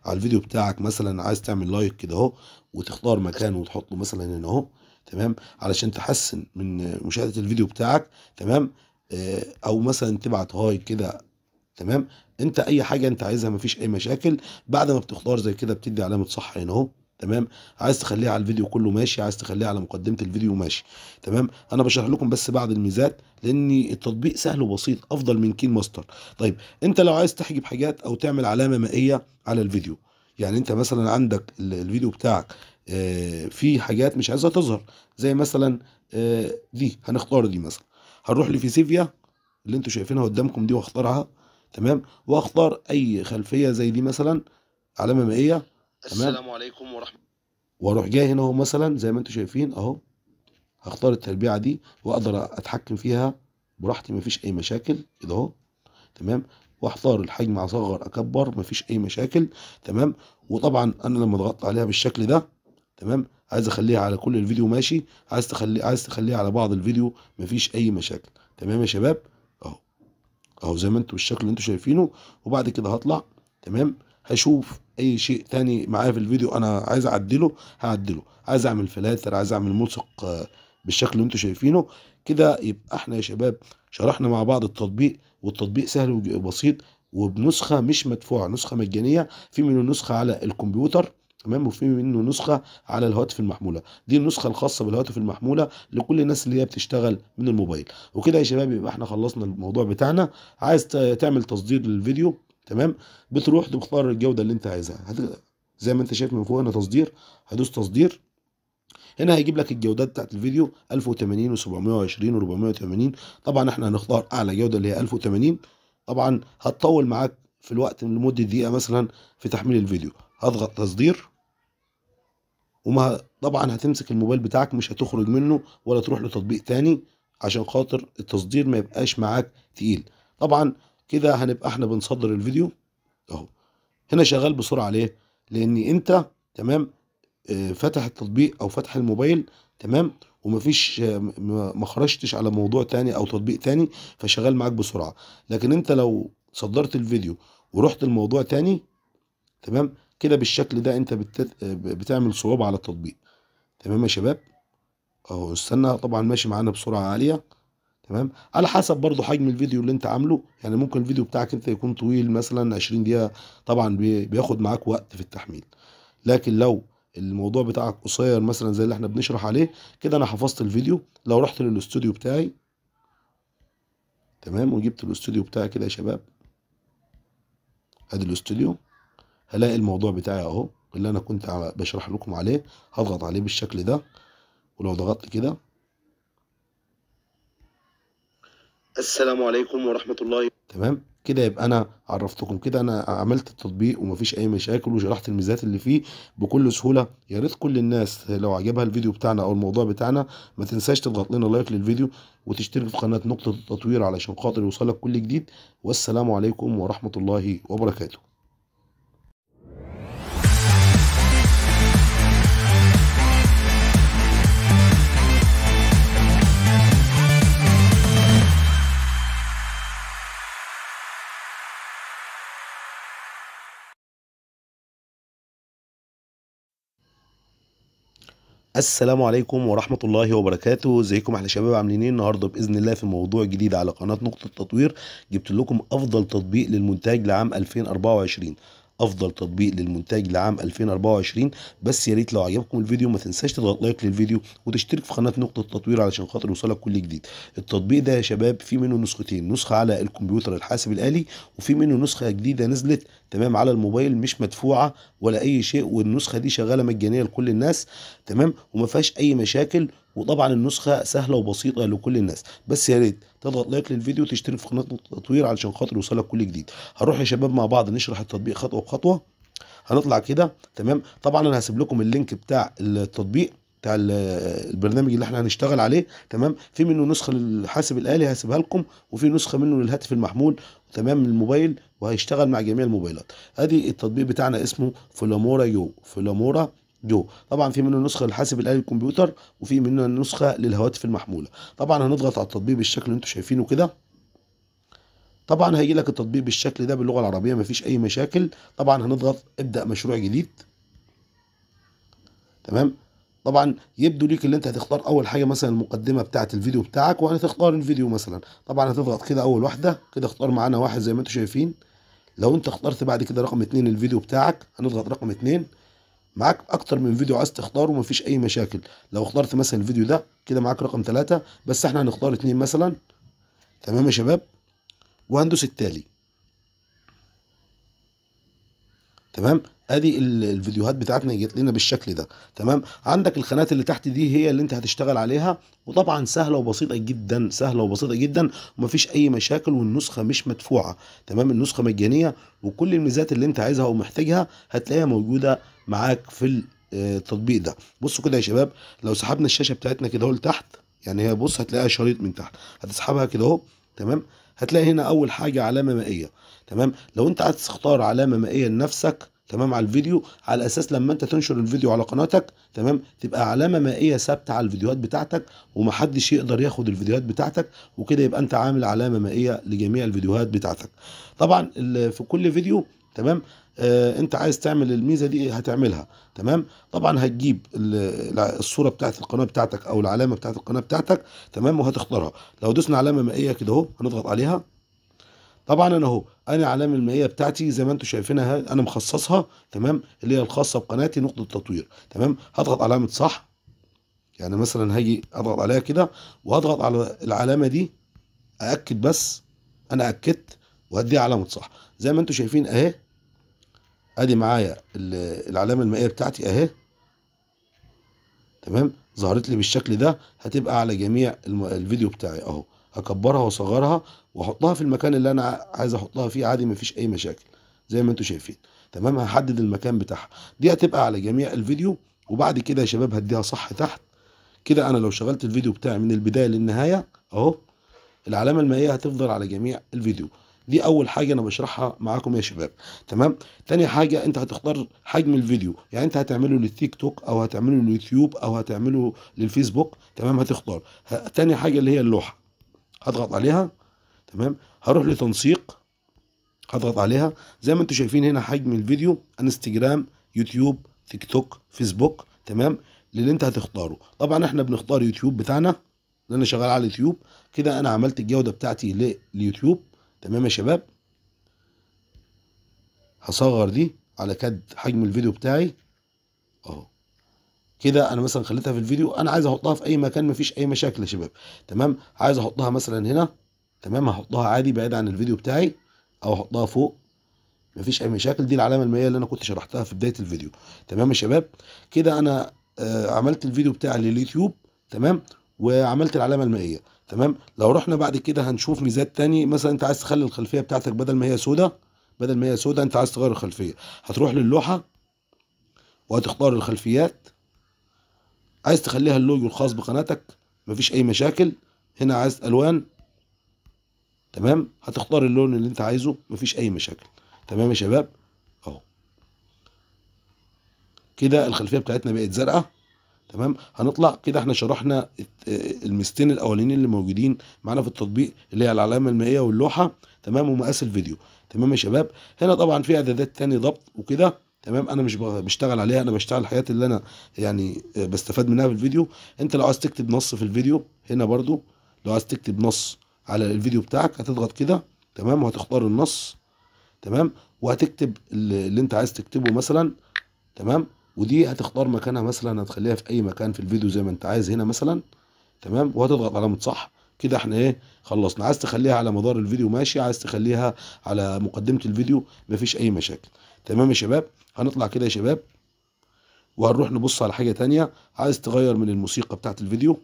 على الفيديو بتاعك مثلا عايز تعمل لايك كده اهو وتختار مكان وتحطه مثلا هنا اهو تمام علشان تحسن من مشاهده الفيديو بتاعك تمام آه، او مثلا تبعت هاي كده تمام انت اي حاجه انت عايزها مفيش اي مشاكل بعد ما بتختار زي كده بتدي علامه صح هنا اهو تمام عايز تخليها على الفيديو كله ماشي عايز تخليها على مقدمه الفيديو ماشي تمام انا بشرح لكم بس بعض الميزات لان التطبيق سهل وبسيط افضل من كين ماستر طيب انت لو عايز تحجب حاجات او تعمل علامه مائيه على الفيديو يعني انت مثلا عندك الفيديو بتاعك آه، في حاجات مش عايزها تظهر زي مثلا آه، دي هنختار دي مثلا هنروح لفيسيفيا اللي انتوا شايفينها قدامكم دي واختارها تمام واختار اي خلفيه زي دي مثلا علامه مائيه السلام عليكم ورحمه واروح جاي هنا اهو مثلا زي ما انتم شايفين اهو هختار التربيعه دي واقدر اتحكم فيها براحتي مفيش اي مشاكل كده اهو تمام واحتار الحجم اصغر اكبر مفيش اي مشاكل تمام وطبعا انا لما اضغط عليها بالشكل ده تمام عايز اخليها على كل الفيديو ماشي عايز تخلي عايز تخليها على بعض الفيديو مفيش اي مشاكل تمام يا شباب اهو اهو زي ما انتم بالشكل اللي انتم شايفينه وبعد كده هطلع تمام هشوف اي شيء تاني معايا في الفيديو انا عايز اعدله هعدله عايز اعمل فلاتر عايز اعمل ملصق آه، بالشكل اللي انتم شايفينه كده يبقى احنا يا شباب شرحنا مع بعض التطبيق والتطبيق سهل وبسيط وبنسخه مش مدفوعه نسخه مجانيه في منه نسخه على الكمبيوتر تمام وفي منه نسخه على الهواتف المحموله دي النسخه الخاصه بالهواتف المحموله لكل الناس اللي هي بتشتغل من الموبايل وكده يا شباب يبقى احنا خلصنا الموضوع بتاعنا عايز تعمل تصدير للفيديو تمام بتروح تختار الجوده اللي انت عايزها هت... زي ما انت شايف من فوق هنا تصدير هدوس تصدير هنا هيجيب لك الجودات بتاعت الفيديو 1080 و720 و480 طبعا احنا هنختار اعلى جوده اللي هي 1080 طبعا هتطول معاك في الوقت لمده دقيقه مثلا في تحميل الفيديو هضغط تصدير وما طبعا هتمسك الموبايل بتاعك مش هتخرج منه ولا تروح لتطبيق تاني عشان خاطر التصدير ما يبقاش معاك تقيل طبعا كده هنبقى احنا بنصدر الفيديو اهو هنا شغال بسرعه ليه لان انت تمام آه، فتح التطبيق او فتح الموبايل تمام ومفيش ما خرجتش على موضوع تاني او تطبيق تاني فشغال معاك بسرعه لكن انت لو صدرت الفيديو ورحت الموضوع تاني تمام كده بالشكل ده انت بتت... بتعمل صعوبه على التطبيق تمام يا شباب اهو استنى طبعا ماشي معانا بسرعه عاليه تمام على حسب برضه حجم الفيديو اللي انت عامله يعني ممكن الفيديو بتاعك انت يكون طويل مثلا 20 دقيقه طبعا بياخد معاك وقت في التحميل لكن لو الموضوع بتاعك قصير مثلا زي اللي احنا بنشرح عليه كده انا حفظت الفيديو لو رحت للاستوديو بتاعي تمام وجبت الاستوديو بتاعي كده يا شباب ادي الاستوديو هلاقي الموضوع بتاعي اهو اللي انا كنت بشرح لكم عليه هضغط عليه بالشكل ده ولو ضغطت كده السلام عليكم ورحمه الله تمام كده يبقى انا عرفتكم كده انا عملت التطبيق ومفيش اي مشاكل وشرحت الميزات اللي فيه بكل سهوله يا ريت كل الناس لو عجبها الفيديو بتاعنا او الموضوع بتاعنا ما تنساش تضغط لنا لايك للفيديو وتشترك في قناه نقطه التطوير علشان خاطر يوصلك كل جديد والسلام عليكم ورحمه الله وبركاته السلام عليكم ورحمة الله وبركاته ازيكم احنا شباب عاملين ايه النهارده باذن الله في موضوع جديد على قناة نقطة تطوير جبت لكم افضل تطبيق للمونتاج لعام 2024 افضل تطبيق للمونتاج لعام 2024 بس يا ريت لو عجبكم الفيديو ما تنساش تضغط لايك للفيديو وتشترك في قناه نقطه التطوير علشان خاطر يوصلك كل جديد التطبيق ده يا شباب في منه نسختين نسخه على الكمبيوتر الحاسب الالي وفي منه نسخه جديده نزلت تمام على الموبايل مش مدفوعه ولا اي شيء والنسخه دي شغاله مجانيه لكل الناس تمام وما فيهاش اي مشاكل وطبعا النسخه سهله وبسيطه لكل الناس بس يا ريت تضغط لايك للفيديو وتشترك في قناه التطوير علشان خاطر يوصلك كل جديد هنروح يا شباب مع بعض نشرح التطبيق خطوه بخطوه هنطلع كده تمام طبعا انا هسيب لكم اللينك بتاع التطبيق بتاع البرنامج اللي احنا هنشتغل عليه تمام في منه نسخه للحاسب الالي هسيبها لكم وفي نسخه منه للهاتف المحمول تمام الموبايل وهيشتغل مع جميع الموبايلات ادي التطبيق بتاعنا اسمه فلامورا يو فلامورا جو طبعا في منه نسخه للحاسب الالي الكمبيوتر وفي منه نسخه للهواتف المحموله طبعا هنضغط على التطبيق بالشكل اللي انتم شايفينه كده طبعا هيجي لك التطبيق بالشكل ده باللغه العربيه مفيش اي مشاكل طبعا هنضغط ابدا مشروع جديد تمام طبعا يبدو ليك اللي انت هتختار اول حاجه مثلا المقدمه بتاعه الفيديو بتاعك وهتختار الفيديو مثلا طبعا هتضغط كده اول واحده كده اختار معانا واحد زي ما انتم شايفين لو انت اخترت بعد كده رقم اتنين الفيديو بتاعك هنضغط رقم اتنين معاك اكتر من فيديو عايز تختاره ومفيش اي مشاكل لو اخترت مثلا الفيديو ده كده معاك رقم ثلاثة بس احنا هنختار اتنين مثلا تمام يا شباب وهندوس التالي تمام ادي الفيديوهات بتاعتنا جت لنا بالشكل ده تمام عندك الخانات اللي تحت دي هي اللي انت هتشتغل عليها وطبعا سهله وبسيطه جدا سهله وبسيطه جدا ومفيش اي مشاكل والنسخه مش مدفوعه تمام النسخه مجانيه وكل الميزات اللي انت عايزها ومحتاجها هتلاقيها موجوده معاك في آه، التطبيق ده بصوا كده يا شباب لو سحبنا الشاشه بتاعتنا كده اهو لتحت يعني هي بص هتلاقيها شريط من تحت هتسحبها كده اهو تمام هتلاقي هنا اول حاجه علامه مائيه تمام لو انت عايز تختار علامه مائيه لنفسك تمام على الفيديو على اساس لما انت تنشر الفيديو على قناتك تمام تبقى علامه مائيه ثابته على الفيديوهات بتاعتك ومحدش يقدر ياخد الفيديوهات بتاعتك وكده يبقى انت عامل علامه مائيه لجميع الفيديوهات بتاعتك طبعا في كل فيديو تمام آه انت عايز تعمل الميزه دي إيه؟ هتعملها تمام طبعا هتجيب الصوره بتاعت القناه بتاعتك او العلامه بتاعت القناه بتاعتك تمام وهتختارها لو دوسنا علامه مائيه كده اهو هنضغط عليها طبعا انا اهو انا علامه المائيه بتاعتي زي ما انتم شايفينها انا مخصصها تمام اللي هي الخاصه بقناتي نقطه تطوير تمام هضغط علامه صح يعني مثلا هاجي اضغط عليها كده واضغط على العلامه دي ااكد بس انا اكدت وهدي علامه صح زي ما انتم شايفين اهي ادي معايا العلامه المائيه بتاعتي اهي تمام ظهرت لي بالشكل ده هتبقى على جميع الفيديو بتاعي اهو اكبرها واصغرها واحطها في المكان اللي انا عايز احطها فيه عادي مفيش اي مشاكل زي ما انتم شايفين تمام هحدد المكان بتاعها دي هتبقى على جميع الفيديو وبعد كده يا شباب هديها صح تحت كده انا لو شغلت الفيديو بتاعي من البدايه للنهايه اهو العلامه المائيه هتفضل على جميع الفيديو دي اول حاجه انا بشرحها معاكم يا شباب تمام تاني حاجه انت هتختار حجم الفيديو يعني انت هتعمله للتيك توك او هتعمله لليوتيوب او هتعمله للفيسبوك تمام هتختار تاني حاجه اللي هي اللوحه هضغط عليها تمام هروح لتنسيق هضغط عليها زي ما انتم شايفين هنا حجم الفيديو انستجرام يوتيوب تيك توك فيسبوك تمام للي انت هتختاره طبعا احنا بنختار يوتيوب بتاعنا لان انا شغال على اليوتيوب كده انا عملت الجوده بتاعتي لليوتيوب تمام يا شباب هصغر دي على كد حجم الفيديو بتاعي اهو كده انا مثلا خليتها في الفيديو انا عايز احطها في اي مكان مفيش اي مشاكل يا شباب تمام عايز احطها مثلا هنا تمام هحطها عادي بعيد عن الفيديو بتاعي او احطها فوق مفيش اي مشاكل دي العلامه المائيه اللي انا كنت شرحتها في بدايه الفيديو تمام يا شباب كده انا آه عملت الفيديو بتاعي لليوتيوب تمام وعملت العلامه المائيه تمام لو رحنا بعد كده هنشوف ميزات تاني مثلا انت عايز تخلي الخلفيه بتاعتك بدل ما هي سودا بدل ما هي سودا انت عايز تغير الخلفيه هتروح للوحه وهتختار الخلفيات عايز تخليها اللوجو الخاص بقناتك مفيش اي مشاكل هنا عايز الوان تمام هتختار اللون اللي انت عايزه مفيش اي مشاكل تمام يا شباب اهو كده الخلفيه بتاعتنا بقت زرقاء تمام هنطلع كده احنا شرحنا المستين الاولانيين اللي موجودين معانا في التطبيق اللي هي العلامه المائيه واللوحه تمام ومقاس الفيديو تمام يا شباب هنا طبعا في اعدادات تاني ضبط وكده تمام انا مش بشتغل عليها انا بشتغل الحاجات اللي انا يعني آه، بستفاد منها في الفيديو انت لو عايز تكتب نص في الفيديو هنا برضو لو عايز تكتب نص على الفيديو بتاعك هتضغط كده تمام وهتختار النص تمام وهتكتب اللي انت عايز تكتبه مثلا تمام ودي هتختار مكانها مثلا هتخليها في اي مكان في الفيديو زي ما انت عايز هنا مثلا تمام وهتضغط علامه صح كده احنا ايه خلصنا عايز تخليها على مدار الفيديو ماشي عايز تخليها على مقدمه الفيديو مفيش اي مشاكل تمام يا شباب هنطلع كده يا شباب وهنروح نبص على حاجة تانية عايز تغير من الموسيقى بتاعت الفيديو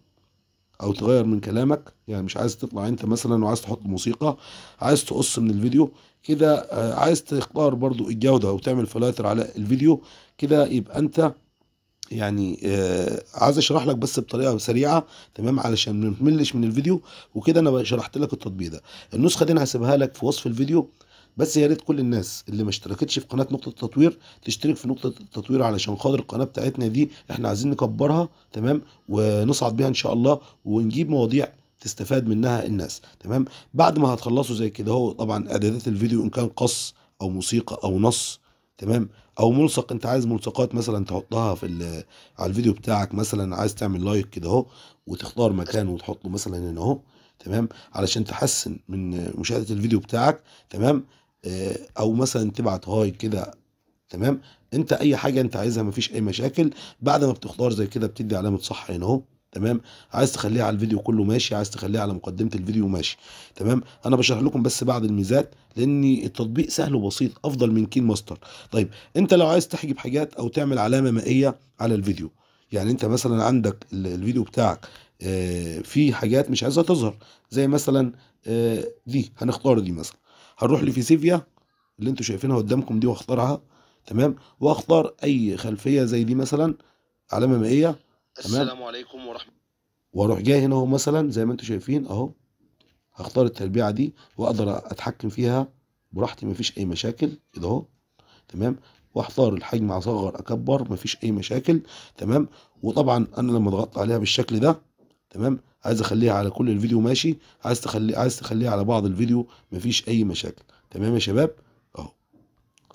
او تغير من كلامك يعني مش عايز تطلع انت مثلا وعايز تحط موسيقى عايز تقص من الفيديو كده آه، عايز تختار برضو الجودة وتعمل فلاتر على الفيديو كده يبقى انت يعني آه عايز اشرح لك بس بطريقه سريعه تمام علشان ما نملش من الفيديو وكده انا شرحت لك التطبيق ده النسخه دي انا هسيبها لك في وصف الفيديو بس يا ريت كل الناس اللي ما اشتركتش في قناه نقطه التطوير تشترك في نقطه التطوير علشان خاطر القناه بتاعتنا دي احنا عايزين نكبرها تمام ونصعد بيها ان شاء الله ونجيب مواضيع تستفاد منها الناس تمام بعد ما هتخلصوا زي كده هو طبعا اعدادات الفيديو ان كان قص او موسيقى او نص تمام او ملصق انت عايز ملصقات مثلا تحطها في على الفيديو بتاعك مثلا عايز تعمل لايك كده اهو وتختار مكان وتحطه مثلا هنا اهو تمام علشان تحسن من مشاهده الفيديو بتاعك تمام آه، او مثلا تبعت هاي كده تمام انت اي حاجه انت عايزها مفيش اي مشاكل بعد ما بتختار زي كده بتدي علامه صح هنا اهو تمام عايز تخليها على الفيديو كله ماشي عايز تخليها على مقدمه الفيديو ماشي تمام انا بشرح لكم بس بعض الميزات لان التطبيق سهل وبسيط افضل من كين ماستر طيب انت لو عايز تحجب حاجات او تعمل علامه مائيه على الفيديو يعني انت مثلا عندك الفيديو بتاعك آه، في حاجات مش عايزها تظهر زي مثلا آه، دي هنختار دي مثلا هنروح لفيسيفيا اللي انتوا شايفينها قدامكم دي واختارها تمام واختار اي خلفيه زي دي مثلا علامه مائيه تمام السلام عليكم ورحمه واروح جاي هنا اهو مثلا زي ما انتوا شايفين اهو هختار التربيعه دي واقدر اتحكم فيها براحتي مفيش اي مشاكل كده اهو تمام واختار الحجم اصغر اكبر مفيش اي مشاكل تمام وطبعا انا لما اضغط عليها بالشكل ده تمام عايز اخليها على كل الفيديو ماشي عايز تخلي عايز تخليها على بعض الفيديو مفيش اي مشاكل تمام يا شباب اهو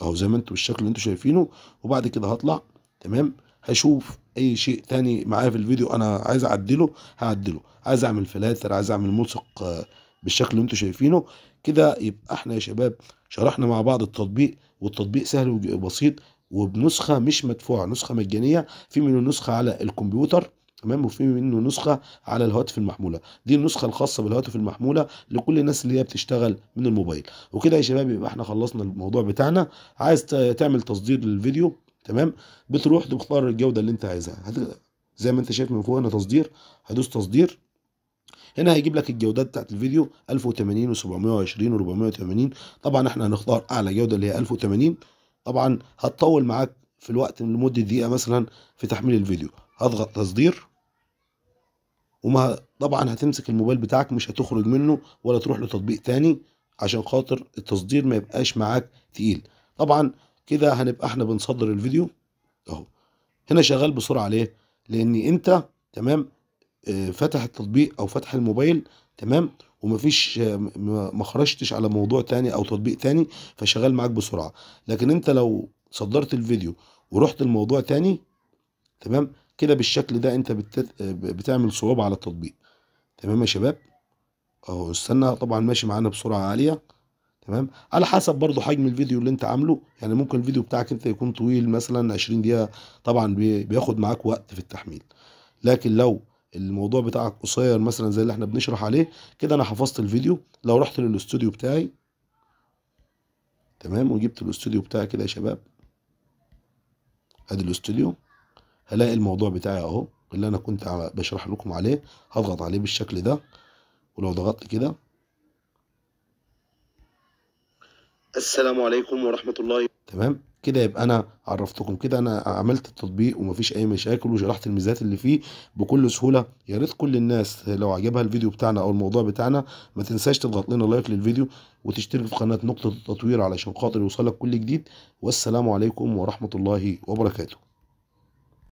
اهو زي ما انتم بالشكل اللي انتم شايفينه وبعد كده هطلع تمام هشوف اي شيء تاني معايا في الفيديو انا عايز اعدله هعدله عايز اعمل فلاتر عايز اعمل ملصق آه، بالشكل اللي انتم شايفينه كده يبقى احنا يا شباب شرحنا مع بعض التطبيق والتطبيق سهل وبسيط وبنسخه مش مدفوعه نسخه مجانيه في منه نسخه على الكمبيوتر تمام وفي منه نسخه على الهواتف المحموله دي النسخه الخاصه بالهواتف المحموله لكل الناس اللي هي بتشتغل من الموبايل وكده يا شباب يبقى احنا خلصنا الموضوع بتاعنا عايز تعمل تصدير للفيديو تمام بتروح تختار الجوده اللي انت عايزها زي ما انت شايف من فوق هنا تصدير هدوس تصدير هنا هيجيب لك الجودات بتاعت الفيديو 1080 و720 و480 طبعا احنا هنختار اعلى جوده اللي هي 1080 طبعا هتطول معاك في الوقت لمده دقيقه مثلا في تحميل الفيديو هضغط تصدير وما طبعا هتمسك الموبايل بتاعك مش هتخرج منه ولا تروح لتطبيق تاني عشان خاطر التصدير ما يبقاش معاك تقيل طبعا كده هنبقى احنا بنصدر الفيديو اهو هنا شغال بسرعه ليه لان انت تمام آه، فتح التطبيق او فتح الموبايل تمام ومفيش آه، ما خرجتش على موضوع تاني او تطبيق تاني فشغال معاك بسرعه لكن انت لو صدرت الفيديو ورحت الموضوع تاني تمام كده بالشكل ده انت بتت... بتعمل صعوبة على التطبيق تمام يا شباب اهو استنى طبعا ماشي معانا بسرعة عالية تمام على حسب برضو حجم الفيديو اللي انت عامله يعني ممكن الفيديو بتاعك انت يكون طويل مثلا 20 دقيقة طبعا بياخد معاك وقت في التحميل لكن لو الموضوع بتاعك قصير مثلا زي اللي احنا بنشرح عليه كده انا حفظت الفيديو لو رحت للاستوديو بتاعي تمام وجبت الاستوديو بتاعي كده يا شباب ادي الاستوديو الاقي الموضوع بتاعي اهو اللي انا كنت بشرح لكم عليه هضغط عليه بالشكل ده ولو ضغطت كده السلام عليكم ورحمة الله تمام كده يبقى انا عرفتكم كده انا عملت التطبيق ومفيش اي مشاكل وشرحت الميزات اللي فيه بكل سهوله يا ريت كل الناس لو عجبها الفيديو بتاعنا او الموضوع بتاعنا ما تنساش تضغط لنا لايك للفيديو وتشترك في قناه نقطه التطوير علشان خاطر يوصلك كل جديد والسلام عليكم ورحمه الله وبركاته